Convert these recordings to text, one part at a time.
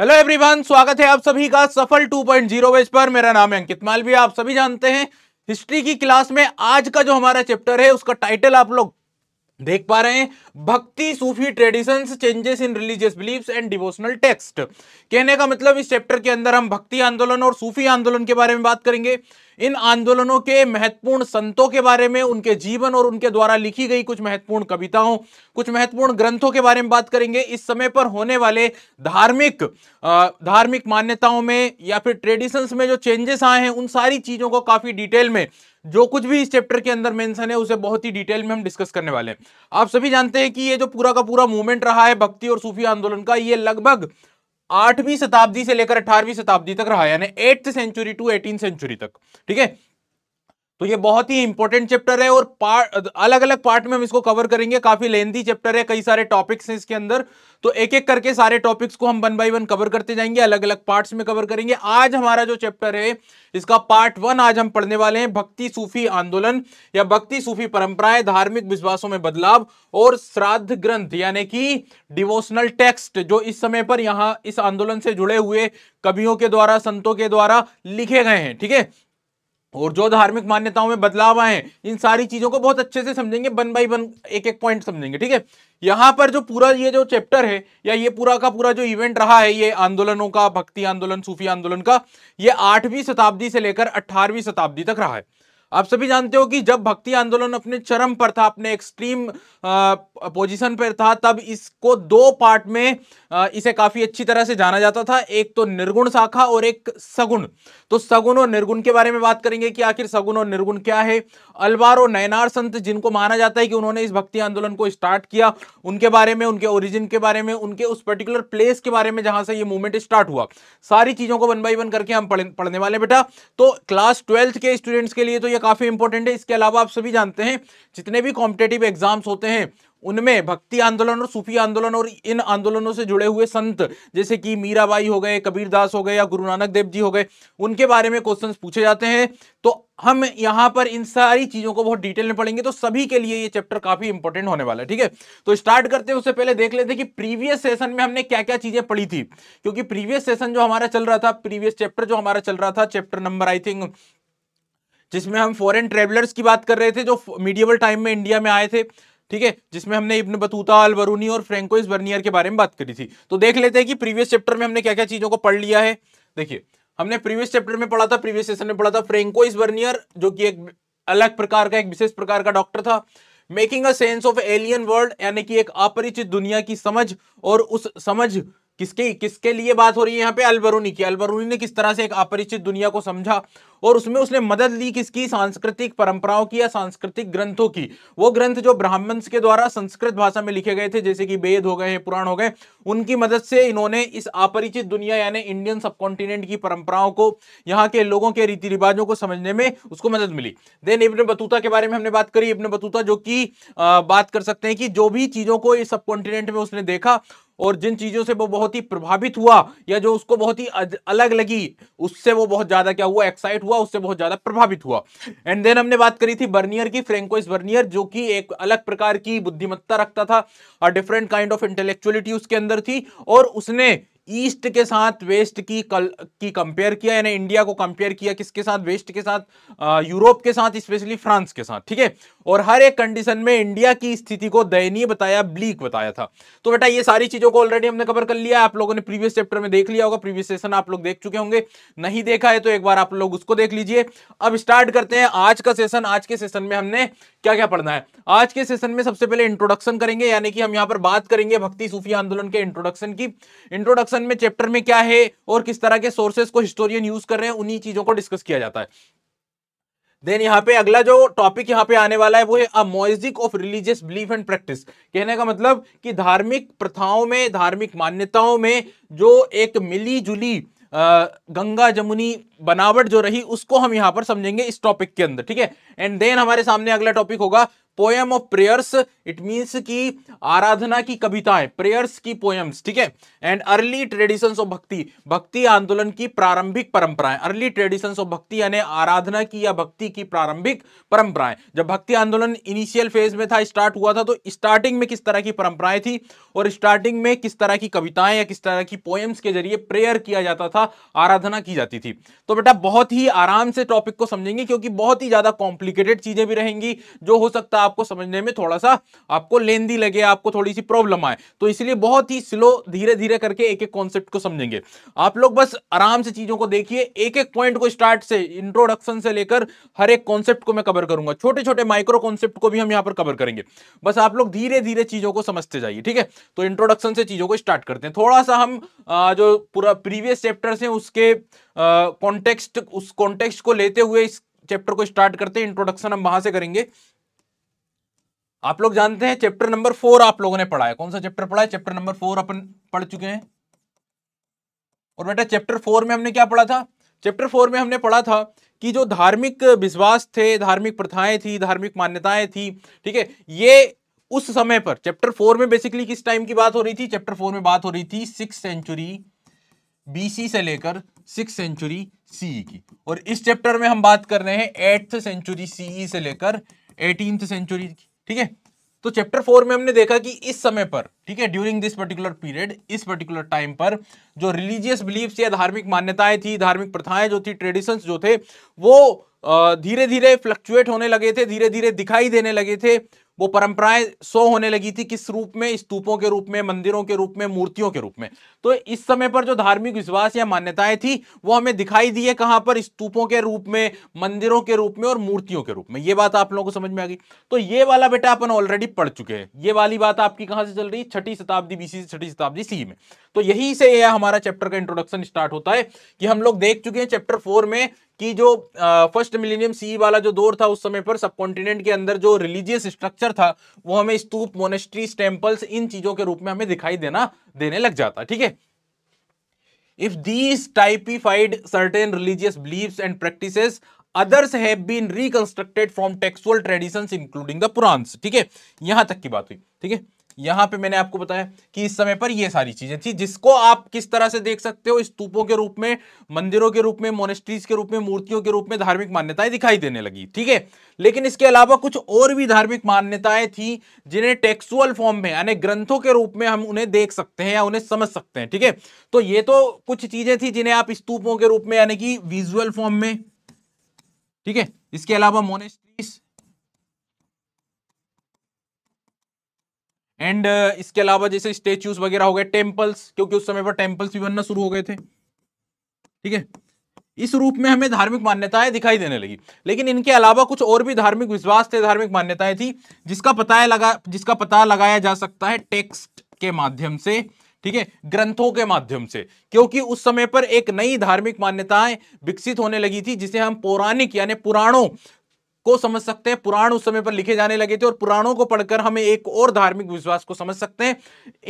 Hello everyone स्वागत है आप सभी का सफल 2.0 पॉइंट पर मेरा नाम है अंकित मालवीय आप सभी जानते हैं हिस्ट्री की क्लास में आज का जो हमारा चैप्टर है उसका टाइटल आप लोग देख पा रहे हैं bhakti Sufi traditions changes in religious beliefs and devotional texts कहने का मतलब इस चैप्टर के अंदर हम भक्ति आंदोलन और सूफी आंदोलन के बारे में बात करेंगे इन आंदोलनों के महत्वपूर्ण संतों के बारे में उनके जीवन और उनके द्वारा लिखी गई कुछ महत्वपूर्ण कविताओं कुछ महत्वपूर्ण ग्रंथों के बारे में बात करेंगे इस समय पर होने वाले धार्मिक धार्मिक मान्यताओं में या फिर ट्रेडिशंस में जो चेंजेस आए हैं उन सारी चीजों को काफी डिटेल में जो कुछ भी इस चैप्टर के अंदर मेंशन है उसे बहुत ही डिटेल में हम डिस्कस करने वाले हैं आप सभी जानते हैं कि ये जो पूरा का पूरा मूवमेंट रहा है भक्ति और सूफी आंदोलन का ये लगभग आठवीं शताब्दी से लेकर अठारहवीं शताब्दी तक रहा यानी eighth century to eighteen century तक ठीक है तो ये बहुत ही इंपॉर्टेंट चैप्टर है और पार्ट अलग अलग पार्ट में हम इसको कवर करेंगे काफी लेंथी चैप्टर है कई सारे टॉपिक्स हैं इसके अंदर तो एक एक करके सारे टॉपिक्स को हम वन बाई वन कवर करते जाएंगे अलग अलग पार्ट्स में कवर करेंगे आज हमारा जो चैप्टर है इसका पार्ट वन आज हम पढ़ने वाले हैं भक्ति सूफी आंदोलन या भक्ति सूफी परंपराएं धार्मिक विश्वासों में बदलाव और श्राद्ध ग्रंथ यानी कि डिवोशनल टेक्स्ट जो इस समय पर यहाँ इस आंदोलन से जुड़े हुए कवियों के द्वारा संतों के द्वारा लिखे गए हैं ठीक है और जो धार्मिक मान्यताओं में बदलाव आए हैं इन सारी चीजों को बहुत अच्छे से समझेंगे वन बाई वन एक एक पॉइंट समझेंगे ठीक है यहाँ पर जो पूरा ये जो चैप्टर है या ये पूरा का पूरा जो इवेंट रहा है ये आंदोलनों का भक्ति आंदोलन सूफी आंदोलन का ये आठवीं शताब्दी से लेकर अट्ठारहवीं शताब्दी तक रहा है आप सभी जानते हो कि जब भक्ति आंदोलन अपने चरम पर था अपने एक्सट्रीम पोजीशन पर था तब इसको दो पार्ट में आ, इसे काफी अच्छी तरह से जाना जाता था एक तो निर्गुण शाखा और एक सगुण तो सगुण और निर्गुण के बारे में बात करेंगे कि आखिर सगुण और निर्गुण क्या है अलवार और नयनार संत जिनको माना जाता है कि उन्होंने इस भक्ति आंदोलन को स्टार्ट किया उनके बारे में उनके ओरिजिन के बारे में उनके उस पर्टिकुलर प्लेस के बारे में जहां से ये मूवमेंट स्टार्ट हुआ सारी चीजों को वन बाई वन करके हम पढ़ने वाले बेटा तो क्लास ट्वेल्थ के स्टूडेंट्स के लिए तो यह काफ़ी इंपॉर्टेंट है इसके अलावा आप सभी जानते हैं जितने भी कॉम्पिटेटिव एग्जाम्स होते हैं उनमें भक्ति आंदोलन और सूफी आंदोलन और इन आंदोलनों से जुड़े हुए संत जैसे कि मीराबाई हो गए कबीरदास हो गए या गुरु नानक देव जी हो गए उनके बारे में क्वेश्चन पूछे जाते हैं तो हम यहां पर इन सारी चीज़ों को बहुत डिटेल में पढ़ेंगे तो सभी के लिए ये चैप्टर काफ़ी इंपॉर्टेंट होने वाला है ठीक है तो स्टार्ट करते हैं उससे पहले देख लेते हैं कि प्रीवियस सेशन में हमने क्या क्या चीज़ें पढ़ी थी क्योंकि प्रीवियस सेशन जो हमारा चल रहा था प्रीवियस चैप्टर जो हमारा चल रहा था चैप्टर नंबर आई थिंक जिसमें हम फॉरेन ट्रेवलर्स की बात कर रहे थे जो मीडियबल टाइम में इंडिया में आए थे ठीक है जिसमें हमने इब्न बतूता अल बरूनी और फ्रेंकोइस बर्नियर के बारे में बात करी थी तो देख लेते हैं कि प्रीवियस चैप्टर में हमने क्या क्या चीज़ों को पढ़ लिया है देखिए हमने प्रीवियस चैप्टर में पढ़ा था प्रीवियस सेशन में पढ़ा था फ्रेंकोइस बर्नियर जो कि एक अलग प्रकार का एक विशेष प्रकार का डॉक्टर था making a sense of alien world यानी कि एक अपरिचित दुनिया की समझ और उस समझ किसके किसके लिए बात हो रही है यहाँ पे अलबरूनी की अलबरूनी ने किस तरह से एक अपरिचित दुनिया को समझा और उसमें उसने मदद ली किसकी सांस्कृतिक परंपराओं की या सांस्कृतिक ग्रंथों की वो ग्रंथ जो ब्राह्मण्स के द्वारा संस्कृत भाषा में लिखे गए थे जैसे कि वेद हो गए पुराण हो गए उनकी मदद से इन्होंने इस अपरिचित दुनिया यानी इंडियन सबकॉन्टिनेंट की परंपराओं को यहाँ के लोगों के रीति रिवाजों को समझने में उसको मदद मिली देन इब्न बतूता के बारे में हमने बात करी इब्न बतूता जो कि बात कर सकते हैं कि जो भी चीज़ों को इस सबकॉन्टिनेंट में उसने देखा और जिन चीज़ों से वो बहुत ही प्रभावित हुआ या जो उसको बहुत ही अलग लगी उससे वो बहुत ज़्यादा क्या हुआ एक्साइट हुआ हुआ उससे बहुत ज्यादा प्रभावित हुआ एंड देन हमने बात करी थी बर्नियर की फ्रेंकोइस बर्नियर जो कि एक अलग प्रकार की बुद्धिमत्ता रखता था और डिफरेंट काइंड ऑफ इंटेलेक्चुअलिटी उसके अंदर थी और उसने ईस्ट के साथ वेस्ट की कल की कंपेयर किया यानी इंडिया को कंपेयर किया किसके साथ वेस्ट के साथ यूरोप के साथ स्पेशली फ्रांस के साथ ठीक है और हर एक कंडीशन में इंडिया की स्थिति को दयनीय बताया ब्लीक बताया था तो बेटा ये सारी चीजों को ऑलरेडी हमने कवर कर लिया आप लोगों ने प्रीवियस चैप्टर में देख लिया होगा प्रीवियस सेशन आप लोग देख चुके होंगे नहीं देखा है तो एक बार आप लोग उसको देख लीजिए अब स्टार्ट करते हैं आज का सेशन आज के सेशन में हमने क्या क्या पढ़ना है आज के सेशन में सबसे पहले इंट्रोडक्शन करेंगे यानी कि हम यहाँ पर बात करेंगे भक्ति सूफी आंदोलन के इंट्रोडक्शन की इंट्रोडक्शन में चैप्टर में क्या है और किस तरह के सोर्सेस को हिस्टोरियन यूज कर रहे हैं उन्हीं चीजों को डिस्कस किया जाता है देन यहाँ पे अगला जो टॉपिक यहाँ पे आने वाला है वो है a mosaic of religious belief and practice कहने का मतलब कि धार्मिक प्रथाओं में धार्मिक मान्यताओं में जो एक मिली जुली गंगा जमुनी बनावट जो रही उसको हम यहाँ पर समझेंगे इस टॉपिक के अंदर ठीक है एंड देन हमारे सामने अगला टॉपिक होगा poem of prayers it means की आराधना की कविताएं प्रेयर्स की पोयम्स ठीक है एंड अर्ली ट्रेडिशन ऑफ भक्ति भक्ति आंदोलन की प्रारंभिक परंपराएं अर्ली ट्रेडिशन ऑफ भक्ति यानी आराधना की या भक्ति की प्रारंभिक परंपराएं जब भक्ति आंदोलन इनिशियल फेज में था स्टार्ट हुआ था तो स्टार्टिंग में किस तरह की परंपराएं थी और स्टार्टिंग में किस तरह की कविताएं या किस तरह की पोएम्स के जरिए प्रेयर किया जाता था आराधना की जाती थी तो बेटा बहुत ही आराम से टॉपिक को समझेंगे क्योंकि बहुत ही ज्यादा कॉम्प्लिकेटेड चीजें भी रहेंगी जो हो सकता आपको समझने में थोड़ा सा आपको लेंदी लगे आपको थोड़ी सी प्रॉब्लम आए तो इसलिए बहुत ही स्लो धीरे धीरे करके एक एक कॉन्सेप्ट को समझेंगे आप लोग बस आराम से चीजों को देखिए एक एक पॉइंट को स्टार्ट से इंट्रोडक्शन से लेकर हर एक कॉन्सेप्ट को मैं कवर करूंगा छोटे छोटे माइक्रो कॉन्सेप्ट को भी हम यहाँ पर कवर करेंगे बस आप लोग धीरे धीरे चीजों को समझते जाइए ठीक है तो इंट्रोडक्शन से चीजों को स्टार्ट करते हैं थोड़ा सा हम जो पूरा प्रीवियस चैप्टर्स हैं उसके कॉन्टेक्स्ट उस कॉन्टेक्स्ट को लेते हुए इस चैप्टर को स्टार्ट करते हैं इंट्रोडक्शन हम वहां से करेंगे आप लोग जानते हैं चैप्टर नंबर फोर आप लोगों ने पढ़ा है कौन सा चैप्टर पढ़ा है चैप्टर नंबर फोर अपन पढ़ चुके हैं और बेटा चैप्टर फोर में हमने क्या पढ़ा था चैप्टर फोर में हमने पढ़ा था कि जो धार्मिक विश्वास थे धार्मिक प्रथाएं थी धार्मिक मान्यताएं थी ठीक है ये उस समय पर चैप्टर फोर में बेसिकली किस टाइम की बात हो रही थी चैप्टर फोर में बात हो रही थी सिक्स सेंचुरी बीसी से लेकर सिक्स सेंचुरी सीई की और इस चैप्टर में हम बात कर रहे हैं एट्थ सेंचुरी सीई से लेकर एटीन सेंचुरी की ठीक है तो चैप्टर फोर में हमने देखा कि इस समय पर ठीक है ड्यूरिंग दिस पर्टिकुलर पीरियड इस पर्टिकुलर टाइम पर जो रिलीजियस बिलीफ या धार्मिक मान्यताएं थी धार्मिक प्रथाएं जो थी ट्रेडिशंस जो थे वो धीरे धीरे फ्लक्चुएट होने लगे थे धीरे धीरे दिखाई देने लगे थे वो परंपराएं सो होने लगी थी किस रूप में स्तूपों के रूप में मंदिरों के रूप में मूर्तियों के रूप में तो इस समय पर जो धार्मिक विश्वास या मान्यताएं थी वो हमें दिखाई दी है कहां पर स्तूपों के रूप में मंदिरों के रूप में और मूर्तियों के रूप में ये बात आप लोगों को समझ में आ गई तो ये वाला बेटा अपन ऑलरेडी पढ़ चुके हैं ये वाली बात आपकी कहां से चल रही है छठी शताब्दी बीसी से छठी शताब्दी सी में तो यही से यह हमारा चैप्टर का इंट्रोडक्शन स्टार्ट होता है कि हम लोग देख चुके हैं चैप्टर फोर में कि जो फर्स्ट मिलीनियम सी वाला जो दौर था उस समय पर सब कॉन्टिनेंट के अंदर जो रिलीजियस स्ट्रक्चर था वो हमें स्तूप मोनेस्ट्रीज टेम्पल्स इन चीजों के रूप में हमें दिखाई देना देने लग जाता ठीक है if these typified certain religious beliefs and practice others have been reconstructed from textual traditions including the Puranas ठीक है यहां तक की बात हुई ठीक है यहां पे मैंने आपको बताया कि इस समय पर ये सारी चीजें थी जिसको आप किस तरह से देख सकते हो स्तूपों के रूप में मंदिरों के रूप में मोनेस्ट्रीज के रूप में मूर्तियों के रूप में धार्मिक मान्यताएं दिखाई देने लगी ठीक है लेकिन इसके अलावा कुछ और भी धार्मिक मान्यताएं थी जिन्हें टेक्सुअल फॉर्म में यानी ग्रंथों के रूप में हम उन्हें देख सकते हैं या उन्हें समझ सकते हैं ठीक है तो ये तो कुछ चीजें थी जिन्हें आप स्तूपों के रूप में यानी कि विजुअल फॉर्म में ठीक है इसके अलावा मोनेस्ट एंड uh, इसके अलावा जैसे स्टेच्यूज वगैरह हो गए टेम्पल्स क्योंकि उस समय पर टेम्पल्स भी बनना शुरू हो गए थे ठीक है इस रूप में हमें धार्मिक मान्यताएं दिखाई देने लगी लेकिन इनके अलावा कुछ और भी धार्मिक विश्वास थे धार्मिक मान्यताएं थी जिसका पता लगा जिसका पता लगाया जा सकता है टेक्स्ट के माध्यम से ठीक है ग्रंथों के माध्यम से क्योंकि उस समय पर एक नई धार्मिक मान्यताएं विकसित होने लगी थी जिसे हम पौराणिक यानी पुराणों को समझ सकते हैं पुराण उस समय पर लिखे जाने लगे थे और पुराणों को पढ़कर हमें एक और धार्मिक विश्वास को समझ सकते हैं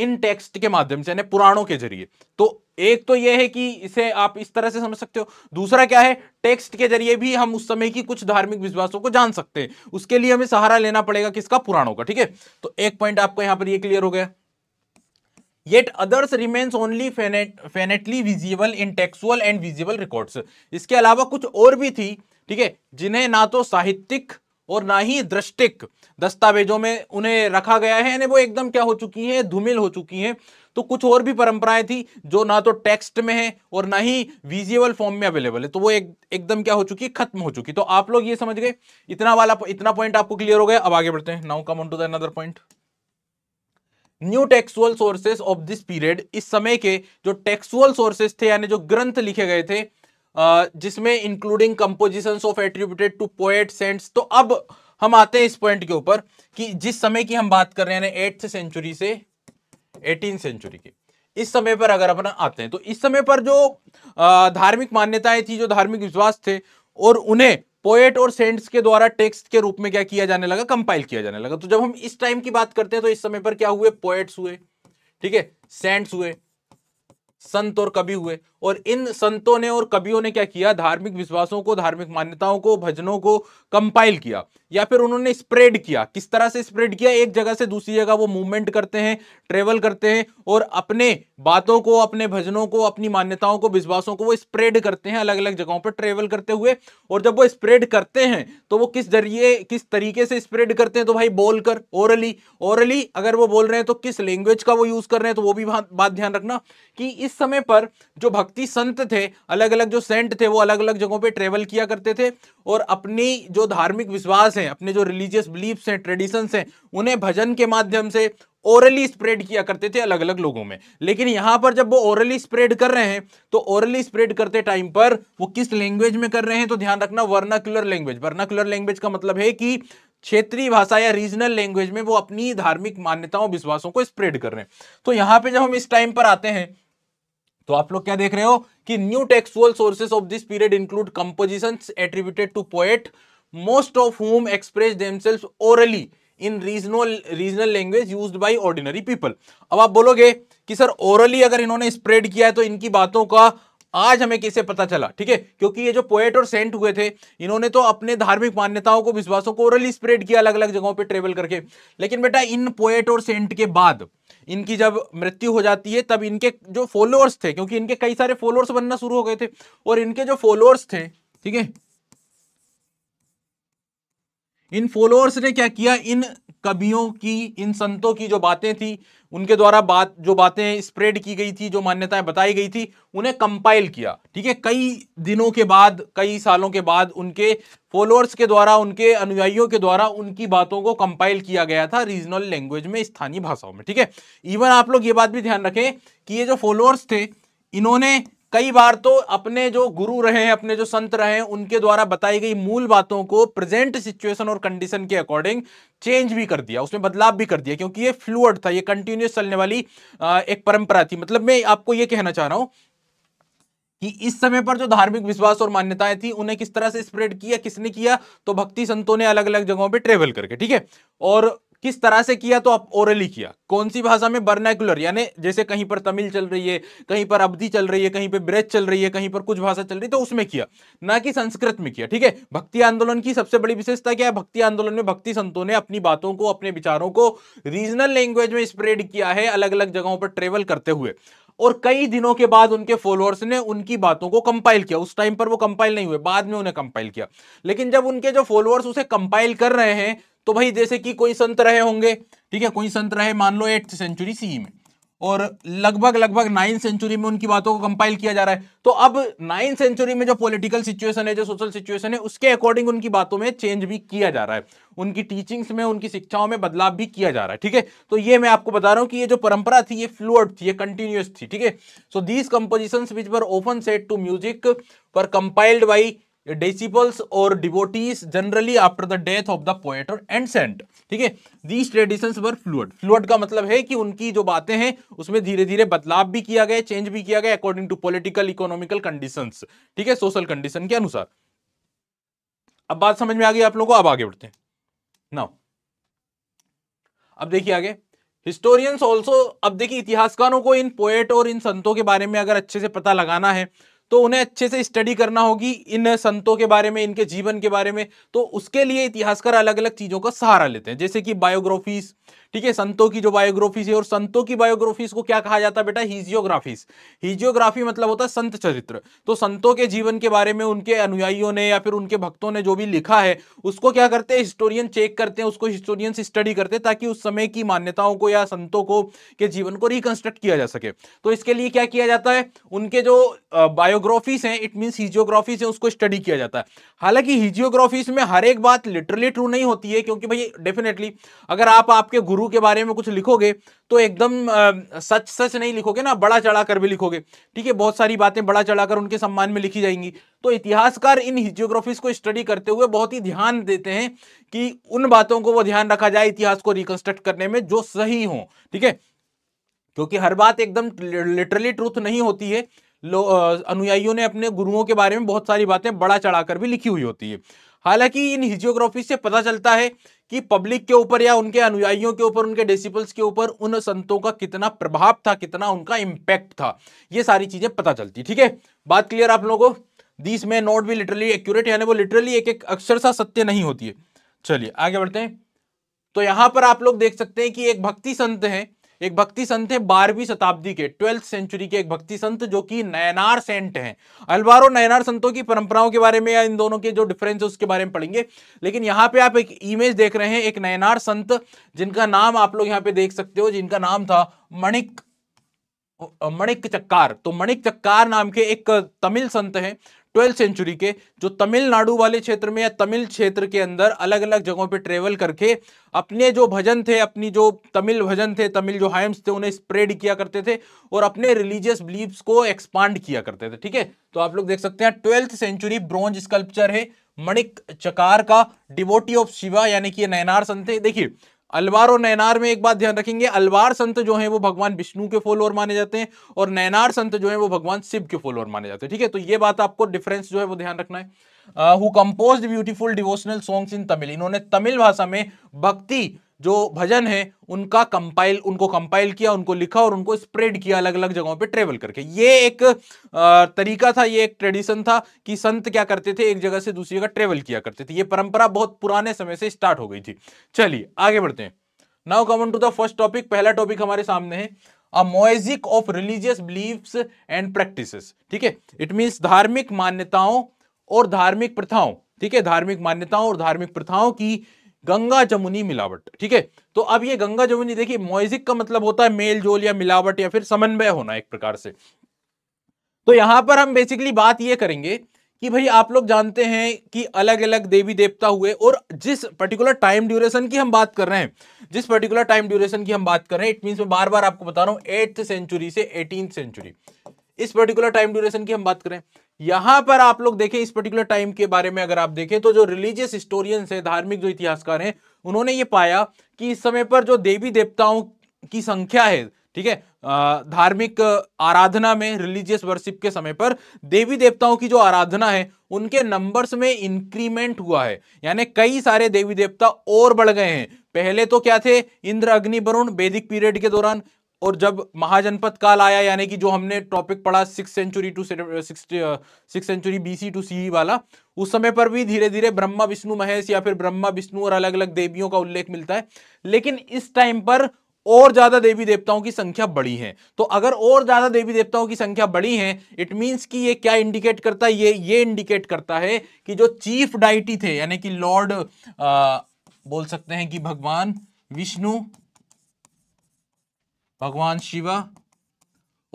इन टेक्स्ट के माध्यम से यानी पुराणों के जरिए तो एक तो यह है कि इसे आप इस तरह से समझ सकते हो दूसरा क्या है टेक्स्ट के जरिए भी हम उस समय की कुछ धार्मिक विश्वासों को जान सकते हैं उसके लिए हमें सहारा लेना पड़ेगा किसका पुराणों का ठीक है तो एक पॉइंट आपको यहां पर यह क्लियर हो गया yet others remains only faintly visible in textual and visible records इसके अलावा कुछ और भी थी ठीक है जिन्हें ना तो साहित्यिक और ना ही दृष्टिक दस्तावेजों में उन्हें रखा गया है यानी वो एकदम क्या हो चुकी है धूमिल हो चुकी है तो कुछ और भी परंपराएं थी जो ना तो टेक्स्ट में है और ना ही विजुअल फॉर्म में अवेलेबल है तो वो एक एकदम क्या हो चुकी है खत्म हो चुकी तो आप लोग ये समझ गए इतना वाला इतना पॉइंट आपको क्लियर हो गया अब आगे बढ़ते हैं now come on to the point new textual sources of this period इस समय के जो टेक्सुअल सोर्सेस थे यानी जो ग्रंथ लिखे गए थे जिसमें including composition of attributed to poet saints तो अब हम आते हैं इस पॉइंट के ऊपर कि जिस समय की हम बात कर रहे हैं एट्थ सेंचुरी से एटीन सेंचुरी की इस समय पर अगर अपना आते हैं तो इस समय पर जो धार्मिक मान्यताएं थी जो धार्मिक विश्वास थे और उन्हें पोएट और सेंट्स के द्वारा टेक्स्ट के रूप में क्या किया जाने लगा कंपाइल किया जाने लगा तो जब हम इस टाइम की बात करते हैं तो इस समय पर क्या हुए पोएट्स हुए ठीक है सेंट्स हुए संत और कवि हुए और इन संतों ने और कवियों ने क्या किया धार्मिक विश्वासों को धार्मिक मान्यताओं को भजनों को कंपाइल किया या फिर उन्होंने स्प्रेड किया किस तरह से स्प्रेड किया एक जगह से दूसरी जगह वो मूवमेंट करते हैं ट्रेवल करते हैं और अपने बातों को अपने भजनों को अपनी मान्यताओं को विश्वासों को वो स्प्रेड करते हैं अलग अलग जगहों पर ट्रेवल करते हुए और जब वो स्प्रेड करते हैं तो वो किस जरिए किस तरीके से स्प्रेड करते हैं तो भाई बोलकर ओरली ओरली अगर वो बोल रहे हैं तो किस लैंग्वेज का वो यूज कर रहे हैं तो वो भी बात ध्यान रखना कि इस समय पर जो भक्ति संत थे अलग अलग जो सेंट थे वो अलग अलग जगहों पर ट्रेवल किया करते थे और अपनी जो धार्मिक विश्वास हैं अपने जो रिलीजियस बिलीफ्स हैं ट्रेडिशंस हैं उन्हें भजन के माध्यम से ओरली स्प्रेड किया करते थे अलग अलग लोगों में लेकिन यहां पर जब वो ओरली स्प्रेड कर रहे हैं तो ओरली स्प्रेड करते टाइम पर वो किस लैंग्वेज में कर रहे हैं तो ध्यान रखना वर्नाकुलर लैंग्वेज वर्नाकुलर लैंग्वेज का मतलब है कि क्षेत्रीय भाषा या रीजनल लैंग्वेज में वो अपनी धार्मिक मान्यताओं विश्वासों को स्प्रेड कर रहे हैं तो यहां पर जब हम इस टाइम पर आते हैं तो आप लोग क्या देख रहे हो कि new textual sources of this period include composition attributed to poet most of home express themselves orally in regional regional language use by ordinary people अब आप बोलोगे कि सर ओरली अगर इन्होंने स्प्रेड किया है तो इनकी बातों का आज हमें कैसे पता चला ठीक है क्योंकि ये जो पोएट और सेंट हुए थे इन्होंने तो अपने धार्मिक मान्यताओं को विश्वासों को ओरली स्प्रेड किया अलग अलग जगहों पर ट्रेवल करके लेकिन बेटा इन पोएट और सेंट के बाद इनकी जब मृत्यु हो जाती है तब इनके जो फॉलोअर्स थे क्योंकि इनके कई सारे फॉलोअर्स बनना शुरू हो गए थे और इनके जो फॉलोअर्स थे ठीक है इन फॉलोअर्स ने क्या किया इन कवियों की इन संतों की जो बातें थी उनके द्वारा बात जो बातें स्प्रेड की गई थी जो मान्यताएं बताई गई थी उन्हें कंपाइल किया ठीक है कई दिनों के बाद कई सालों के बाद उनके फॉलोअर्स के द्वारा उनके अनुयायियों के द्वारा उनकी बातों को कंपाइल किया गया था रीजनल लैंग्वेज में स्थानीय भाषाओं में ठीक है इवन आप लोग ये बात भी ध्यान रखें कि ये जो फॉलोअर्स थे इन्होंने कई बार तो अपने जो गुरु रहे हैं अपने जो संत रहे हैं उनके द्वारा बताई गई मूल बातों को प्रेजेंट सिचुएशन और कंडीशन के अकॉर्डिंग चेंज भी कर दिया उसमें बदलाव भी कर दिया क्योंकि ये फ्लूड था ये कंटिन्यूस चलने वाली एक परंपरा थी मतलब मैं आपको ये कहना चाह रहा हूं कि इस समय पर जो धार्मिक विश्वास और मान्यताएं थी उन्हें किस तरह से स्प्रेड किया किसने किया तो भक्ति संतों ने अलग अलग जगहों पे ट्रेवल करके ठीक है और किस तरह से किया तो आप ओरली किया कौन सी भाषा में बर्नैकुलर यानी जैसे कहीं पर तमिल चल रही है कहीं पर अवधि चल रही है कहीं पर ब्रेज चल रही है कहीं पर कुछ भाषा चल रही है तो उसमें किया ना कि संस्कृत में किया ठीक है भक्ति आंदोलन की सबसे बड़ी विशेषता क्या है भक्ति आंदोलन में भक्ति संतों ने अपनी बातों को अपने विचारों को रीजनल लैंग्वेज में स्प्रेड किया है अलग अलग जगहों पर ट्रेवल करते हुए और कई दिनों के बाद उनके फॉलोअर्स ने उनकी बातों को कंपाइल किया उस टाइम पर वो कंपाइल नहीं हुए बाद में उन्हें कंपाइल किया लेकिन जब उनके जो फॉलोअर्स उसे कंपाइल कर रहे हैं तो भाई जैसे कि कोई संत रहे होंगे ठीक है कोई संत रहे मान लो एट्थ सेंचुरी सी में और लगभग लगभग नाइन्थ सेंचुरी में उनकी बातों को कंपाइल किया जा रहा है तो अब नाइन्थ सेंचुरी में जो पॉलिटिकल सिचुएशन है जो सोशल सिचुएशन है उसके अकॉर्डिंग उनकी बातों में चेंज भी किया जा रहा है उनकी टीचिंग्स में उनकी शिक्षाओं में बदलाव भी किया जा रहा है ठीक है तो ये मैं आपको बता रहा हूँ कि ये जो परंपरा थी ये फ्लूअर्ड थी ये कंटिन्यूस थी ठीक है so these composition which were often set to music पर कंपाइल्ड बाई disciples और devotees generally after the death of the poet और एंड सेंट ठीक है these tradition were fluid fluid का मतलब है कि उनकी जो बातें हैं उसमें धीरे धीरे बदलाव भी किया गया चेंज भी किया गया according to political economical condition ठीक है सोशल कंडीशन के अनुसार अब बात समझ में आ गई आप लोगों को अब आगे बढ़ते हैं नाउ अब देखिए आगे हिस्टोरियंस ऑल्सो अब देखिए इतिहासकारों को इन पोएट और इन संतों के बारे में अगर अच्छे से पता लगाना है तो उन्हें अच्छे से स्टडी करना होगी इन संतों के बारे में इनके जीवन के बारे में तो उसके लिए इतिहासकार अलग अलग चीज़ों का सहारा लेते हैं जैसे कि बायोग्राफीज ठीक है संतों की जो बायोग्राफीज है और संतों की बायोग्राफीज को क्या कहा जाता है बेटा हिजियोग्राफीज हिजियोग्राफी मतलब होता है संत चरित्र तो संतों के जीवन के बारे में उनके अनुयायियों ने या फिर उनके भक्तों ने जो भी लिखा है उसको क्या करते हैं हिस्टोरियन चेक करते हैं उसको हिस्टोरियन स्टडी करते हैं ताकि उस समय की मान्यताओं को या संतों को के जीवन को रिकंस्ट्रक्ट किया जा सके तो इसके लिए क्या किया जाता है उनके जो बायोग्राफीज हैं इट मीन्स हिजियोग्राफीज है उसको स्टडी किया जाता है हालांकि हिजियोग्राफीज में हर एक बात लिटरली ट्रू नहीं होती है क्योंकि भाई डेफिनेटली अगर आप आपके गुरु गुरु के बारे में कुछ लिखोगे तो एकदम सच सच नहीं लिखोगे ना बड़ा चढ़ा कर भी लिखोगे ठीक है बहुत सारी बातें बड़ा चढ़ाकर उनके सम्मान में लिखी जाएंगी तो इतिहासकार इन जियोग्राफीज को स्टडी करते हुए बहुत ही ध्यान देते हैं कि उन बातों को वो ध्यान रखा जाए इतिहास को रिकंस्ट्रक्ट करने में जो सही हो ठीक है क्योंकि हर बात एकदम लिटरली ट्रूथ नहीं होती है अनुयायियों ने अपने गुरुओं के बारे में बहुत सारी बातें बड़ा चढ़ाकर भी लिखी हुई होती है हालांकि इन हिजियोग्राफी से पता चलता है कि पब्लिक के ऊपर या उनके अनुयायियों के ऊपर उनके डिसिपल्स के ऊपर उन संतों का कितना प्रभाव था कितना उनका इम्पैक्ट था ये सारी चीजें पता चलती ठीक है बात क्लियर आप लोगों को दीस में नॉट भी लिटरली एक्यूरेट यानी वो लिटरली एक एक अक्षर सा सत्य नहीं होती है चलिए आगे बढ़ते हैं तो यहां पर आप लोग देख सकते हैं कि एक भक्ति संत है एक भक्ति संत है बारहवीं शताब्दी के ट्वेल्थ सेंचुरी के एक भक्ति संत जो कि नयनार सेंट हैं अलवारो नयनार संतों की परंपराओं के बारे में या इन दोनों के जो डिफरेंस है उसके बारे में पढ़ेंगे लेकिन यहाँ पे आप एक इमेज देख रहे हैं एक नयनार संत जिनका नाम आप लोग यहाँ पे देख सकते हो जिनका नाम था मणिक मणिक चक्कार तो मणिक चक्कार नाम के एक तमिल संत हैं ट्वेल्थ सेंचुरी के जो तमिलनाडु वाले क्षेत्र में या तमिल क्षेत्र के अंदर अलग अलग जगहों पे ट्रेवल करके अपने जो भजन थे अपनी जो तमिल भजन थे तमिल जो हाइम्स थे उन्हें स्प्रेड किया करते थे और अपने रिलीजियस बिलीव्स को एक्सपांड किया करते थे ठीक है तो आप लोग देख सकते हैं ट्वेल्थ सेंचुरी ब्रॉन्ज स्कल्पचर है मणिक चकार का डिवोटी ऑफ शिवा यानी कि नैनार संत है देखिए अलवार और नैनार में एक बात ध्यान रखेंगे अलवार संत जो है वो भगवान विष्णु के फॉलोअर माने जाते हैं और नैनार संत जो है वो भगवान शिव के फॉलोअर माने जाते हैं ठीक है तो ये बात आपको डिफरेंस जो है वो ध्यान रखना है who compose beautiful devotional songs in Tamil इन्होंने तमिल भाषा में भक्ति जो भजन है उनका कंपाइल उनको कंपाइल किया उनको लिखा और उनको स्प्रेड किया अलग अलग जगहों पे ट्रेवल करके ये एक तरीका था ये एक ट्रेडिशन था कि संत क्या करते थे एक जगह से दूसरी जगह ट्रेवल किया करते थे ये परंपरा बहुत पुराने समय से स्टार्ट हो गई थी चलिए आगे बढ़ते हैं now coming to the first topic पहला टॉपिक हमारे सामने है mosaic of religious beliefs and practice ठीक है इट मीन्स धार्मिक मान्यताओं और धार्मिक प्रथाओं ठीक है धार्मिक मान्यताओं और धार्मिक प्रथाओं की गंगा जमुनी मिलावट ठीक है तो अब ये गंगा जमुनी देखिए मोइजिक का मतलब होता है मेल जोल या मिलावट या फिर समन्वय होना एक प्रकार से तो यहां पर हम बेसिकली बात ये करेंगे कि भाई आप लोग जानते हैं कि अलग अलग देवी देवता हुए और जिस पर्टिकुलर टाइम ड्यूरेशन की हम बात कर रहे हैं जिस पर्टिकुलर टाइम ड्यूरेशन की हम बात कर रहे हैं इट मीन मैं बार बार आपको बता रहा हूं एट्थ सेंचुरी से एटीन सेंचुरी इस पर्टिकुलर टाइम ड्यूरेशन की हम बात करें यहां पर आप लोग देखें इस पर्टिकुलर टाइम के बारे में अगर आप देखें तो जो रिलीजियस हिस्टोरियंस है धार्मिक जो इतिहासकार हैं उन्होंने ये पाया कि इस समय पर जो देवी देवताओं की संख्या है ठीक है धार्मिक आराधना में रिलीजियस वर्शिप के समय पर देवी देवताओं की जो आराधना है उनके नंबर्स में इंक्रीमेंट हुआ है यानी कई सारे देवी देवता और बढ़ गए हैं पहले तो क्या थे इंद्र अग्नि वरुण वैदिक पीरियड के दौरान और जब महाजनपद काल आया यानी कि जो हमने टॉपिक पढ़ा six century to six century BC to CE वाला उस समय पर भी धीरे धीरे ब्रह्मा विष्णु महेश या फिर ब्रह्मा विष्णु और अलग अलग देवियों का उल्लेख मिलता है लेकिन इस टाइम पर और ज्यादा देवी देवताओं की संख्या बढ़ी है तो अगर और ज्यादा देवी देवताओं की संख्या बढ़ी है इट मीन्स कि ये क्या इंडिकेट करता है ये ये इंडिकेट करता है कि जो चीफ डाइटी थे यानी कि लॉर्ड बोल सकते हैं कि भगवान विष्णु भगवान शिवा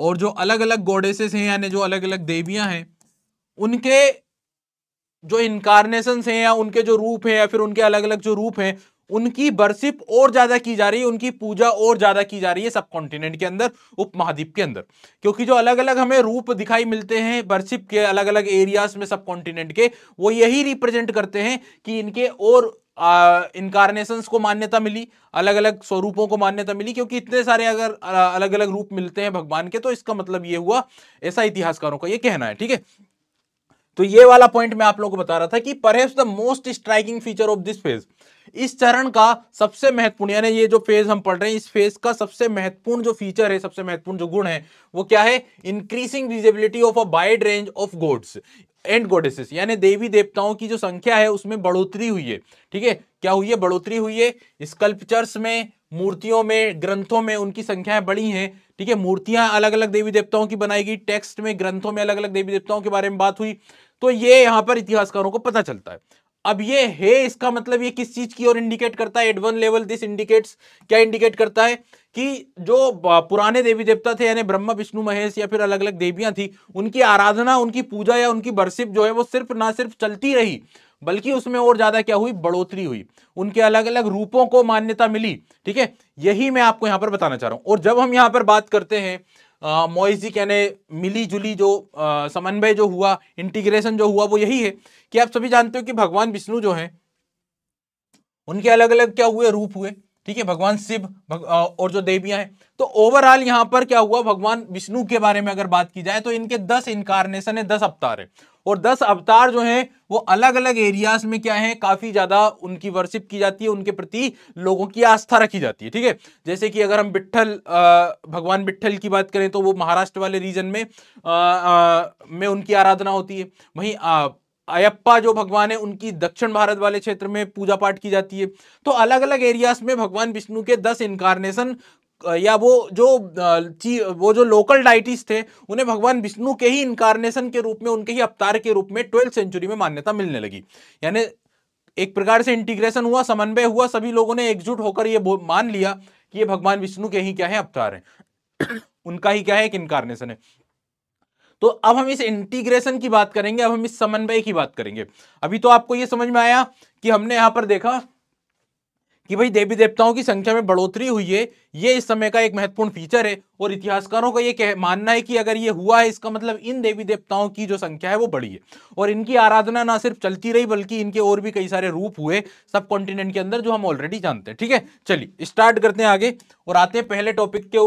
और जो अलग अलग गोडेसेस हैं यानी जो अलग अलग देवियां हैं उनके जो इनकारनेशन हैं या उनके जो रूप हैं या फिर उनके अलग अलग जो रूप हैं उनकी बरसिप और ज्यादा की जा रही है उनकी पूजा और ज्यादा की जा रही है सब कॉन्टिनेंट के अंदर उप महाद्वीप के अंदर क्योंकि जो अलग अलग हमें रूप दिखाई मिलते हैं बर्सिप के अलग अलग एरियाज में सब कॉन्टिनेंट के वो यही रिप्रेजेंट करते हैं कि इनके और इनकारनेशंस को मान्यता मिली अलग अलग स्वरूपों को मान्यता मिली क्योंकि इतने सारे अगर अलग अलग रूप मिलते हैं भगवान के तो इसका मतलब ये हुआ ऐसा इतिहासकारों का ये कहना है ठीक है तो ये वाला पॉइंट मैं आप लोगों को बता रहा था कि perhaps the most striking feature of this phase इस चरण का सबसे महत्वपूर्ण यानी ये जो फेज हम पढ़ रहे हैं इस फेज का सबसे महत्वपूर्ण जो फीचर है सबसे महत्वपूर्ण जो गुण है वो क्या है increasing visibility of a wide range of gods and goddesses यानी देवी देवताओं की जो संख्या है उसमें बढ़ोतरी हुई है ठीक है क्या हुई है बढ़ोतरी हुई है स्कल्पचर्स में मूर्तियों में ग्रंथों में उनकी संख्याएं बढ़ी हैं ठीक है मूर्तियां अलग अलग देवी देवताओं की बनाई गई टेक्स्ट में ग्रंथों में अलग अलग देवी देवताओं के बारे में बात हुई तो ये यहाँ पर इतिहासकारों को पता चलता है अब ये है इसका मतलब ये किस चीज की ओर इंडिकेट करता है at one level this indicates क्या इंडिकेट करता है कि जो पुराने देवी देवता थे यानी ब्रह्मा विष्णु महेश या फिर अलग अलग देवियां थी उनकी आराधना उनकी पूजा या उनकी बरसिप जो है वो सिर्फ ना सिर्फ चलती रही बल्कि उसमें और ज्यादा क्या हुई बढ़ोतरी हुई उनके अलग अलग रूपों को मान्यता मिली ठीक है यही मैं आपको यहां पर बताना चाह रहा हूं और जब हम यहां पर बात करते हैं मोइजी कहने मिली जुली जो समन्वय जो हुआ इंटीग्रेशन जो हुआ वो यही है कि आप सभी जानते हो कि भगवान विष्णु जो हैं उनके अलग अलग क्या हुए रूप हुए ठीक है भगवान शिव भग, और जो देवियां हैं तो ओवरऑल यहाँ पर क्या हुआ भगवान विष्णु के बारे में अगर बात की जाए तो इनके दस इनकारनेशन है दस अवतार है और दस अवतार जो हैं वो अलग अलग एरियाज में क्या है काफी ज्यादा उनकी वर्शिप की जाती है उनके प्रति लोगों की आस्था रखी जाती है ठीक है जैसे कि अगर हम बिट्ठल भगवान बिट्ठल की बात करें तो वो महाराष्ट्र वाले रीजन में आ, आ, में उनकी आराधना होती है वहीं अयप्पा जो भगवान है उनकी दक्षिण भारत वाले क्षेत्र में पूजा पाठ की जाती है तो अलग अलग एरियाज में भगवान विष्णु के दस इनकारनेशन या वो जो वो जो लोकल डाइटिस थे उन्हें भगवान विष्णु के ही इनकारनेशन के रूप में उनके ही अवतार के रूप में ट्वेल्थ सेंचुरी में मान्यता मिलने लगी यानी एक प्रकार से इंटीग्रेशन हुआ समन्वय हुआ सभी लोगों ने एकजुट होकर ये मान लिया कि ये भगवान विष्णु के ही क्या है अवतार है उनका ही क्या है एक इनकारनेशन है तो अब हम इस इंटीग्रेशन की बात करेंगे अब हम इस समन्वय की बात करेंगे अभी तो आपको यह समझ में आया कि हमने यहां पर देखा कि भाई देवी देवताओं की संख्या में बढ़ोतरी हुई है ये इस समय का एक महत्वपूर्ण फीचर है और इतिहासकारों का ये कह, मानना है कि अगर ये हुआ है इसका मतलब इन देवी देवताओं की जो संख्या है वो बढ़ी है और इनकी आराधना ना सिर्फ चलती रही बल्कि इनके और भी कई सारे रूप हुए सब कॉन्टिनेंट के अंदर जो हम ऑलरेडी जानते हैं ठीक है चलिए स्टार्ट करते हैं आगे और आते हैं पहले टॉपिक के